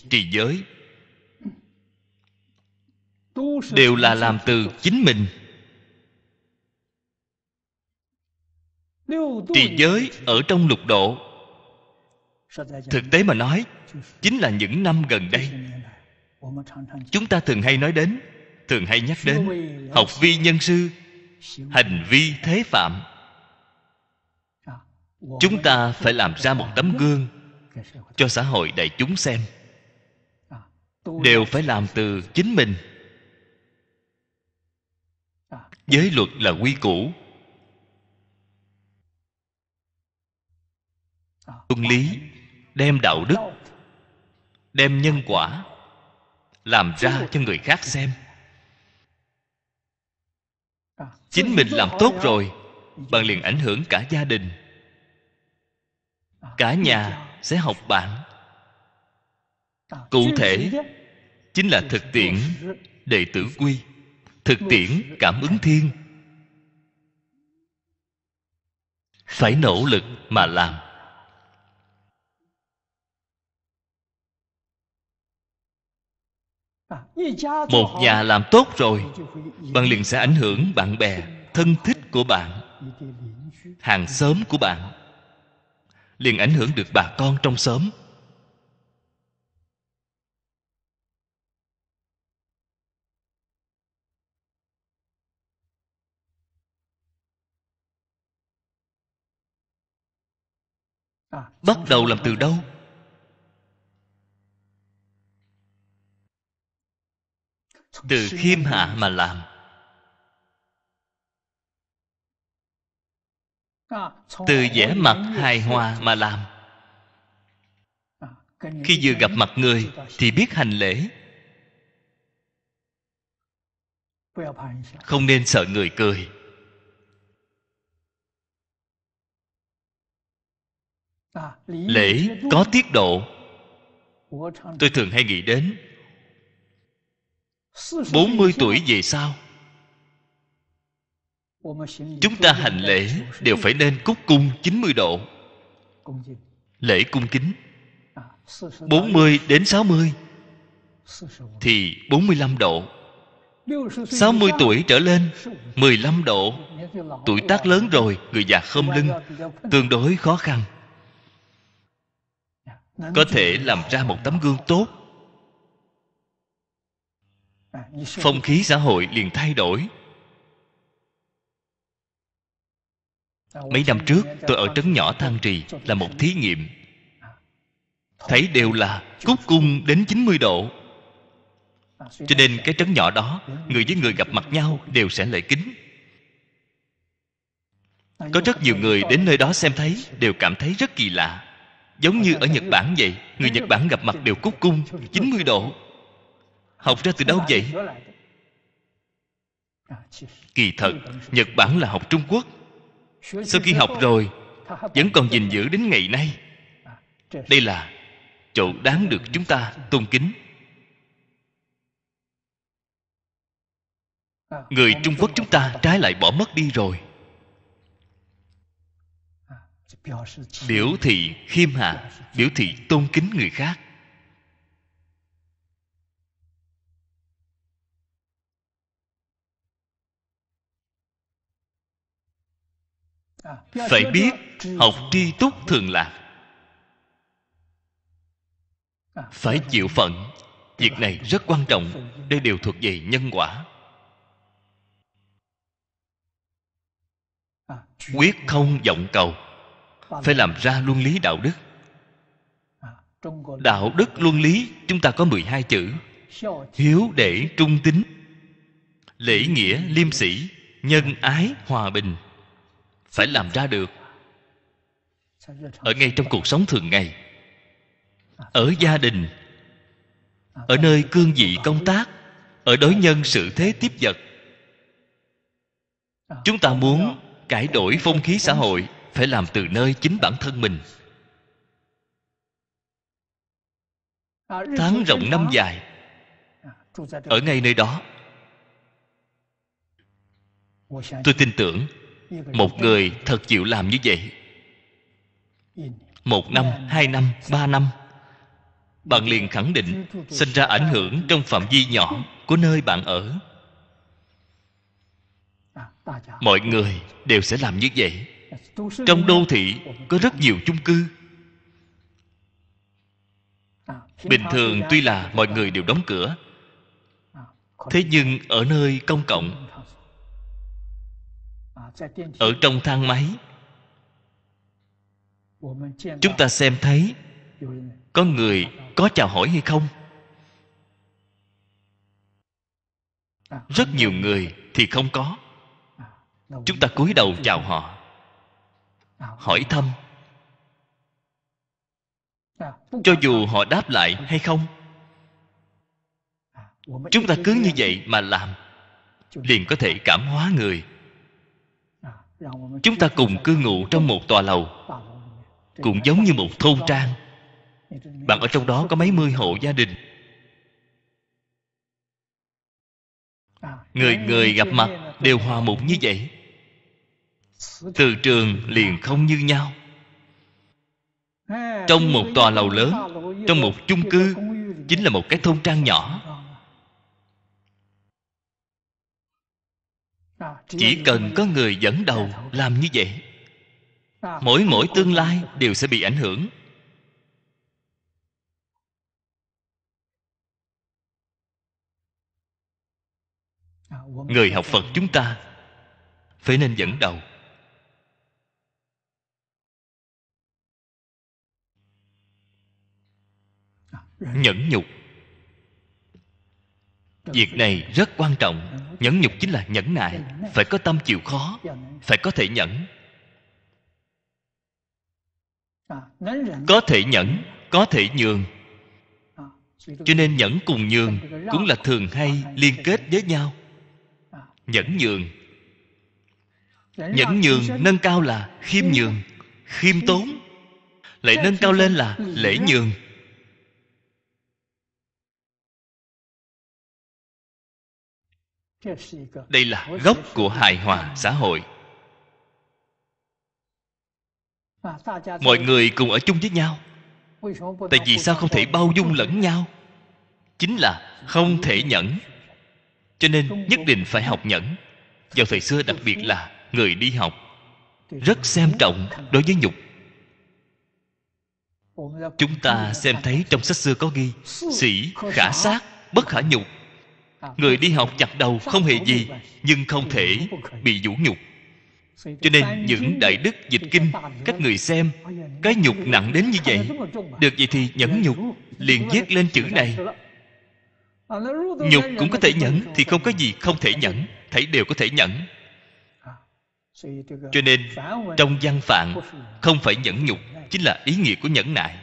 trì giới đều là làm từ chính mình trì giới ở trong lục độ thực tế mà nói chính là những năm gần đây chúng ta thường hay nói đến thường hay nhắc đến học vi nhân sư hành vi thế phạm chúng ta phải làm ra một tấm gương cho xã hội đại chúng xem đều phải làm từ chính mình giới luật là quy củ tuân lý đem đạo đức đem nhân quả làm ra cho người khác xem chính mình làm tốt rồi bằng liền ảnh hưởng cả gia đình cả nhà sẽ học bạn cụ thể chính là thực tiễn đệ tử quy thực tiễn cảm ứng thiên phải nỗ lực mà làm một nhà làm tốt rồi bạn liền sẽ ảnh hưởng bạn bè thân thích của bạn hàng xóm của bạn liền ảnh hưởng được bà con trong xóm bắt đầu làm từ đâu từ khiêm hạ mà làm từ vẻ mặt hài hòa mà làm khi vừa gặp mặt người thì biết hành lễ không nên sợ người cười lễ có tiết độ tôi thường hay nghĩ đến 40 tuổi về sau Chúng ta hành lễ đều phải nên cúc cung 90 độ Lễ cung kính 40 đến 60 Thì 45 độ 60 tuổi trở lên 15 độ Tuổi tác lớn rồi Người già không lưng Tương đối khó khăn Có thể làm ra một tấm gương tốt Phong khí xã hội liền thay đổi Mấy năm trước tôi ở trấn nhỏ Thang Trì Là một thí nghiệm Thấy đều là cúc cung đến 90 độ Cho nên cái trấn nhỏ đó Người với người gặp mặt nhau đều sẽ lệ kính Có rất nhiều người đến nơi đó xem thấy Đều cảm thấy rất kỳ lạ Giống như ở Nhật Bản vậy Người Nhật Bản gặp mặt đều cúc cung 90 độ Học ra từ đâu vậy? Kỳ thật, Nhật Bản là học Trung Quốc sau khi học rồi vẫn còn gìn giữ đến ngày nay đây là chỗ đáng được chúng ta tôn kính người trung quốc chúng ta trái lại bỏ mất đi rồi biểu thị khiêm hạ biểu thị tôn kính người khác phải biết học tri túc thường lạc phải chịu phận việc này rất quan trọng đây đều thuộc về nhân quả quyết không vọng cầu phải làm ra luân lý đạo đức đạo đức luân lý chúng ta có 12 chữ hiếu để trung tính lễ nghĩa liêm sĩ nhân ái hòa bình phải làm ra được ở ngay trong cuộc sống thường ngày ở gia đình ở nơi cương vị công tác ở đối nhân sự thế tiếp vật chúng ta muốn cải đổi phong khí xã hội phải làm từ nơi chính bản thân mình tháng rộng năm dài ở ngay nơi đó tôi tin tưởng một người thật chịu làm như vậy một năm hai năm ba năm bạn liền khẳng định sinh ra ảnh hưởng trong phạm vi nhỏ của nơi bạn ở mọi người đều sẽ làm như vậy trong đô thị có rất nhiều chung cư bình thường tuy là mọi người đều đóng cửa thế nhưng ở nơi công cộng ở trong thang máy chúng ta xem thấy có người có chào hỏi hay không rất nhiều người thì không có chúng ta cúi đầu chào họ hỏi thăm cho dù họ đáp lại hay không chúng ta cứ như vậy mà làm liền có thể cảm hóa người chúng ta cùng cư ngụ trong một tòa lầu cũng giống như một thôn trang bạn ở trong đó có mấy mươi hộ gia đình người người gặp mặt đều hòa mục như vậy từ trường liền không như nhau trong một tòa lầu lớn trong một chung cư chính là một cái thôn trang nhỏ chỉ cần có người dẫn đầu làm như vậy mỗi mỗi tương lai đều sẽ bị ảnh hưởng người học phật chúng ta phải nên dẫn đầu nhẫn nhục việc này rất quan trọng nhẫn nhục chính là nhẫn nại phải có tâm chịu khó phải có thể nhẫn có thể nhẫn có thể nhường cho nên nhẫn cùng nhường cũng là thường hay liên kết với nhau nhẫn nhường nhẫn nhường nâng cao là khiêm nhường khiêm tốn lại nâng cao lên là lễ nhường đây là gốc của hài hòa xã hội mọi người cùng ở chung với nhau tại vì sao không thể bao dung lẫn nhau chính là không thể nhẫn cho nên nhất định phải học nhẫn vào thời xưa đặc biệt là người đi học rất xem trọng đối với nhục chúng ta xem thấy trong sách xưa có ghi sĩ khả sát bất khả nhục người đi học chặt đầu không hề gì nhưng không thể bị vũ nhục cho nên những đại đức dịch kinh các người xem cái nhục nặng đến như vậy được vậy thì nhẫn nhục liền viết lên chữ này nhục cũng có thể nhẫn thì không có gì không thể nhẫn thấy đều có thể nhẫn à, cho nên trong văn phạn không phải nhẫn nhục chính là ý nghĩa của nhẫn nại à,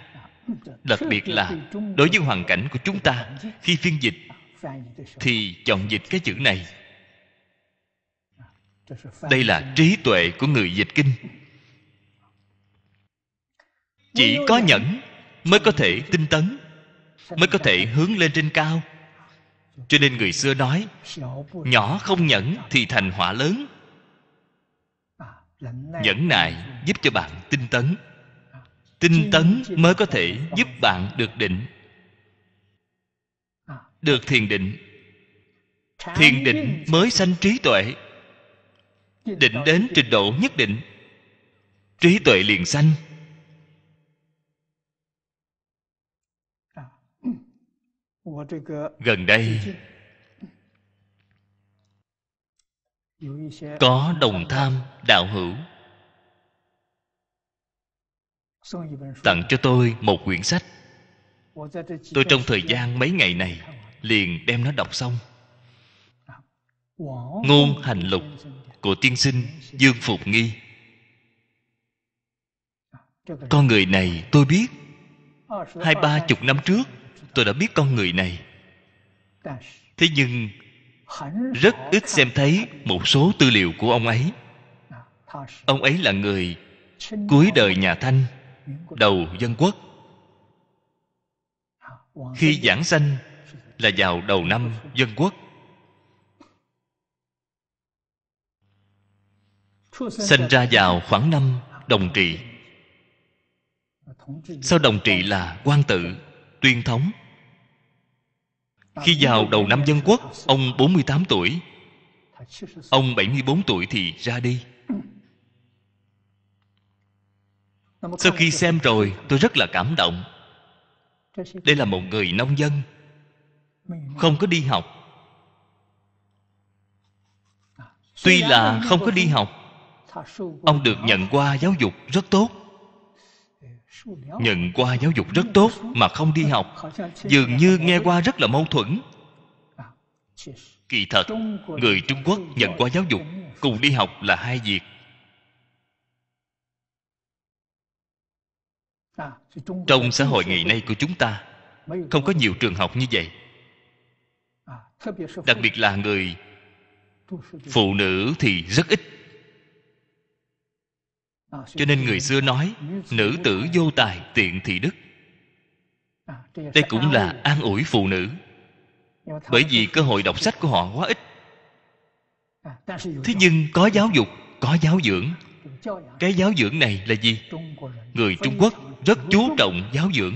đặc biệt là đối với hoàn cảnh của chúng ta khi phiên dịch thì chọn dịch cái chữ này đây là trí tuệ của người dịch kinh chỉ có nhẫn mới có thể tinh tấn mới có thể hướng lên trên cao cho nên người xưa nói nhỏ không nhẫn thì thành họa lớn nhẫn nại giúp cho bạn tinh tấn tinh tấn mới có thể giúp bạn được định được thiền định thiền định mới sanh trí tuệ định đến trình độ nhất định trí tuệ liền sanh gần đây có đồng tham đạo hữu tặng cho tôi một quyển sách tôi trong thời gian mấy ngày này liền đem nó đọc xong ngôn hành lục của tiên sinh dương phục nghi con người này tôi biết hai ba chục năm trước tôi đã biết con người này thế nhưng rất ít xem thấy một số tư liệu của ông ấy ông ấy là người cuối đời nhà thanh đầu dân quốc khi giảng sanh là vào đầu năm dân quốc sinh ra vào khoảng năm đồng trị sau đồng trị là quan tự tuyên thống khi vào đầu năm dân quốc ông 48 tuổi ông 74 tuổi thì ra đi sau khi xem rồi tôi rất là cảm động đây là một người nông dân không có đi học tuy là không có đi học ông được nhận qua giáo dục rất tốt nhận qua giáo dục rất tốt mà không đi học dường như nghe qua rất là mâu thuẫn kỳ thật người trung quốc nhận qua giáo dục cùng đi học là hai việc trong xã hội ngày nay của chúng ta không có nhiều trường học như vậy đặc biệt là người phụ nữ thì rất ít cho nên người xưa nói nữ tử vô tài tiện thị đức đây cũng là an ủi phụ nữ bởi vì cơ hội đọc sách của họ quá ít thế nhưng có giáo dục có giáo dưỡng cái giáo dưỡng này là gì người trung quốc rất chú trọng giáo dưỡng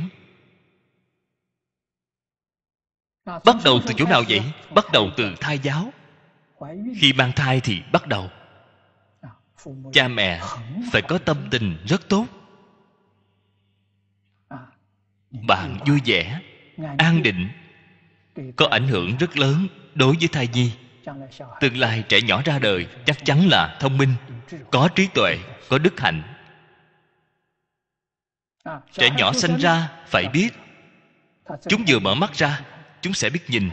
bắt đầu từ chỗ nào vậy bắt đầu từ thai giáo khi mang thai thì bắt đầu cha mẹ phải có tâm tình rất tốt bạn vui vẻ an định có ảnh hưởng rất lớn đối với thai nhi tương lai trẻ nhỏ ra đời chắc chắn là thông minh có trí tuệ có đức hạnh trẻ nhỏ sinh ra phải biết chúng vừa mở mắt ra chúng sẽ biết nhìn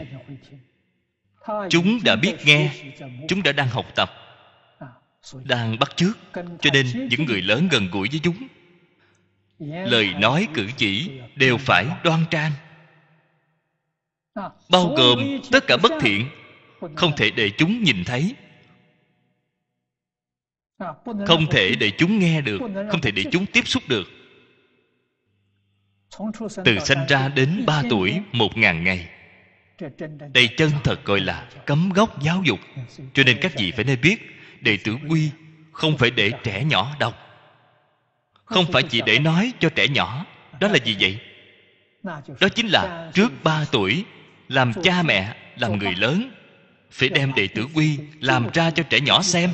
chúng đã biết nghe chúng đã đang học tập đang bắt chước cho nên những người lớn gần gũi với chúng lời nói cử chỉ đều phải đoan trang bao gồm tất cả bất thiện không thể để chúng nhìn thấy không thể để chúng nghe được không thể để chúng tiếp xúc được từ sinh ra đến ba tuổi một ngàn ngày đây chân thật gọi là cấm gốc giáo dục cho nên các vị phải nên biết đệ tử quy không phải để trẻ nhỏ đọc không phải chỉ để nói cho trẻ nhỏ đó là gì vậy đó chính là trước ba tuổi làm cha mẹ làm người lớn phải đem đệ tử quy làm ra cho trẻ nhỏ xem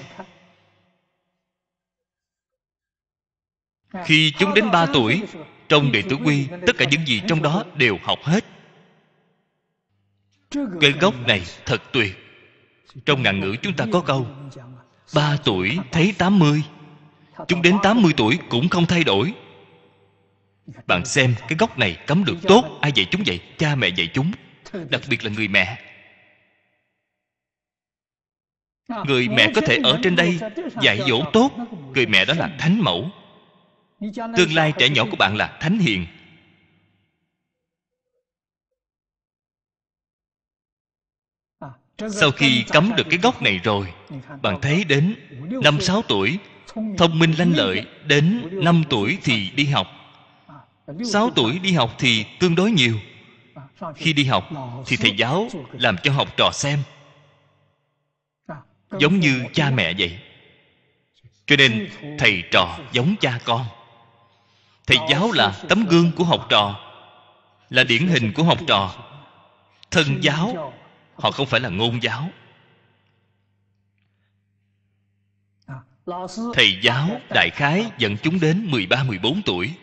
khi chúng đến ba tuổi trong đệ tử quy tất cả những gì trong đó đều học hết cái gốc này thật tuyệt trong ngạn ngữ chúng ta có câu ba tuổi thấy tám mươi chúng đến tám mươi tuổi cũng không thay đổi bạn xem cái gốc này cấm được tốt ai dạy chúng vậy cha mẹ dạy chúng đặc biệt là người mẹ à, người mẹ có thể ở trên đây dạy dỗ tốt người mẹ đó là thánh mẫu tương lai trẻ nhỏ của bạn là thánh hiền sau khi cấm được cái gốc này rồi bạn thấy đến năm sáu tuổi thông minh lanh lợi đến năm tuổi thì đi học sáu tuổi đi học thì tương đối nhiều khi đi học thì thầy giáo làm cho học trò xem giống như cha mẹ vậy cho nên thầy trò giống cha con thầy giáo là tấm gương của học trò là điển hình của học trò thân giáo Họ không phải là ngôn giáo Thầy giáo đại khái dẫn chúng đến 13-14 tuổi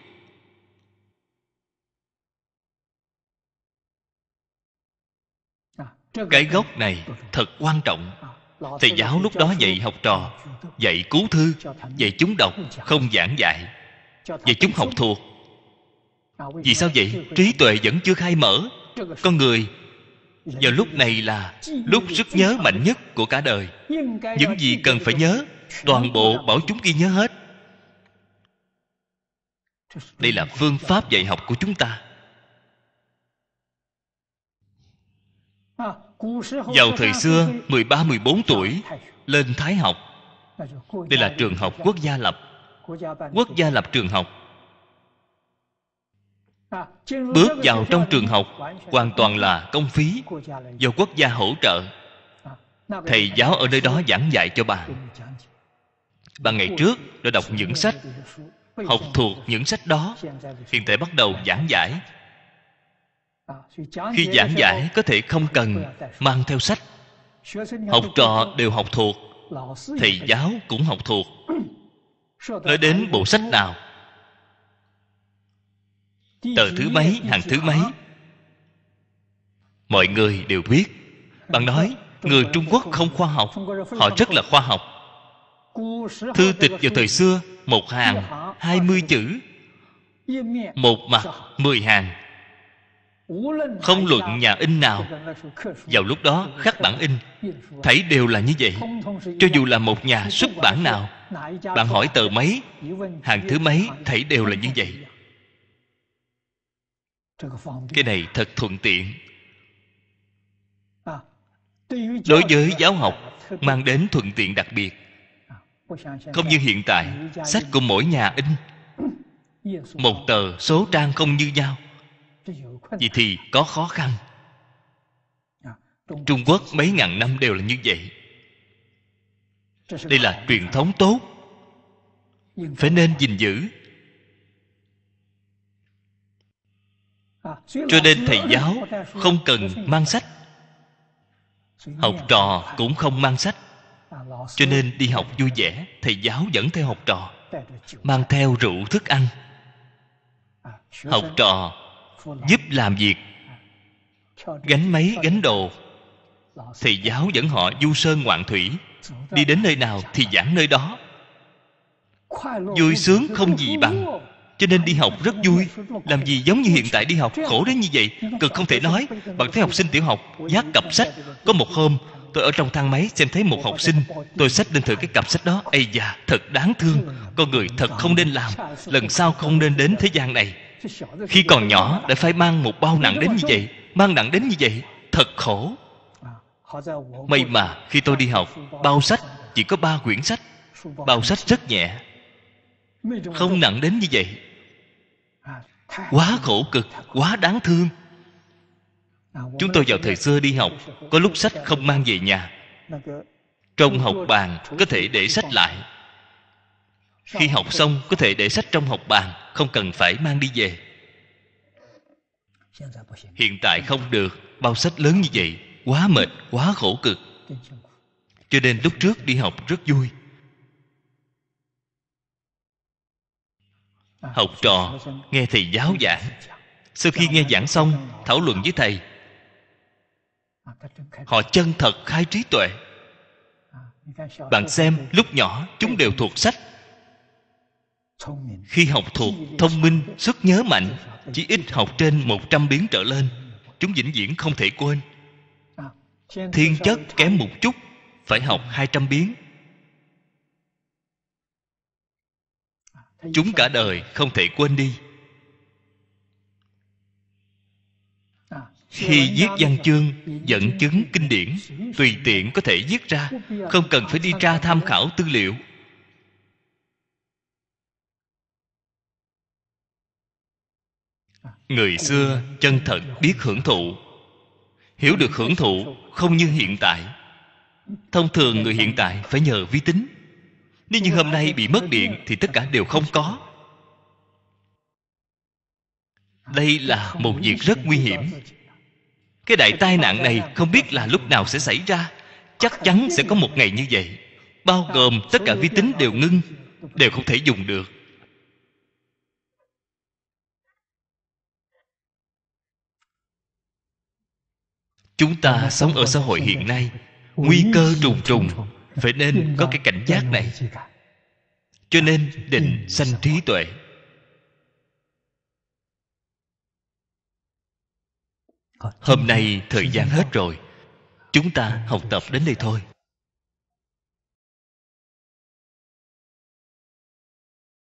Cái gốc này thật quan trọng Thầy giáo lúc đó dạy học trò Dạy cứu thư Dạy chúng đọc Không giảng dạy Dạy chúng học thuộc Vì sao vậy? Trí tuệ vẫn chưa khai mở Con người vào lúc này là lúc sức nhớ mạnh nhất của cả đời những gì cần phải nhớ toàn bộ bảo chúng ghi nhớ hết đây là phương pháp dạy học của chúng ta Vào thời xưa 13-14 tuổi Lên Thái học Đây là trường học quốc gia lập Quốc gia lập trường học bước vào trong trường học hoàn toàn là công phí do quốc gia hỗ trợ à, thầy giáo ở nơi đó giảng dạy cho bà bà ngày trước đã đọc những sách học thuộc những sách đó hiện tại bắt đầu giảng giải à, khi giảng giải có thể không cần mang theo sách học trò đều học thuộc thầy giáo cũng học thuộc <coughs> nói đến bộ sách nào tờ thứ mấy hàng thứ mấy mọi người đều biết bạn nói người trung quốc không khoa học họ rất là khoa học thư tịch vào thời xưa một hàng hai mươi chữ một mặt mười hàng không luận nhà in nào vào lúc đó khắc bản in thấy đều là như vậy cho dù là một nhà xuất bản nào bạn hỏi tờ mấy hàng thứ mấy thấy đều là như vậy cái này thật thuận tiện à, đối với giáo học mang đến thuận tiện đặc biệt à, không như hiện tại sách của mỗi nhà in <clears throat> một tờ số trang không như nhau vì thì có khó khăn à, trung quốc mấy ngàn năm đều là như vậy đây là truyền thống tốt phải nên gìn giữ cho nên thầy giáo không cần mang sách học trò cũng không mang sách cho nên đi học vui vẻ thầy giáo dẫn theo học trò mang theo rượu thức ăn học trò giúp làm việc gánh máy gánh đồ thầy giáo dẫn họ du sơn ngoạn thủy đi đến nơi nào thì giảng nơi đó vui sướng không gì bằng cho nên đi học rất vui làm gì giống như hiện tại đi học khổ đến như vậy cực không thể nói bạn thấy học sinh tiểu học giác cặp sách có một hôm tôi ở trong thang máy xem thấy một học sinh tôi xách lên thử cái cặp sách đó ây già, thật đáng thương con người thật không nên làm lần sau không nên đến thế gian này khi còn nhỏ đã phải mang một bao nặng đến như vậy mang nặng đến như vậy thật khổ may mà khi tôi đi học bao sách chỉ có ba quyển sách bao sách rất nhẹ không nặng đến như vậy quá khổ cực quá đáng thương chúng tôi vào thời xưa đi học có lúc sách không mang về nhà trong học bàn có thể để sách lại khi học xong có thể để sách trong học bàn không cần phải mang đi về hiện tại không được bao sách lớn như vậy quá mệt quá khổ cực cho nên lúc trước đi học rất vui À, học trò nghe thầy giáo giảng sau khi nghe giảng xong thảo luận với thầy à, họ chân thật khai trí tuệ à, bạn xem lúc nhỏ chúng đều thuộc sách khi học thuộc thông minh sức nhớ mạnh chỉ ít học trên 100 biến trở lên chúng vĩnh viễn không thể quên thiên chất kém một chút phải học 200 biến chúng cả đời không thể quên đi à, khi viết văn chương dẫn chứng kinh điển tùy tiện có thể viết ra không cần phải đi tra tham khảo tư liệu à, người xưa chân thật biết hưởng thụ hiểu được hưởng thụ không như hiện tại thông thường người hiện tại phải nhờ vi tính nếu như hôm nay bị mất điện thì tất cả đều không có đây là một việc rất nguy hiểm cái đại tai nạn này không biết là lúc nào sẽ xảy ra chắc chắn sẽ có một ngày như vậy bao gồm tất cả vi tính đều ngưng đều không thể dùng được chúng ta sống ở xã hội hiện nay nguy cơ trùng trùng phải nên có cái cảnh giác này cho nên định sanh trí tuệ hôm nay thời gian hết rồi chúng ta học tập đến đây thôi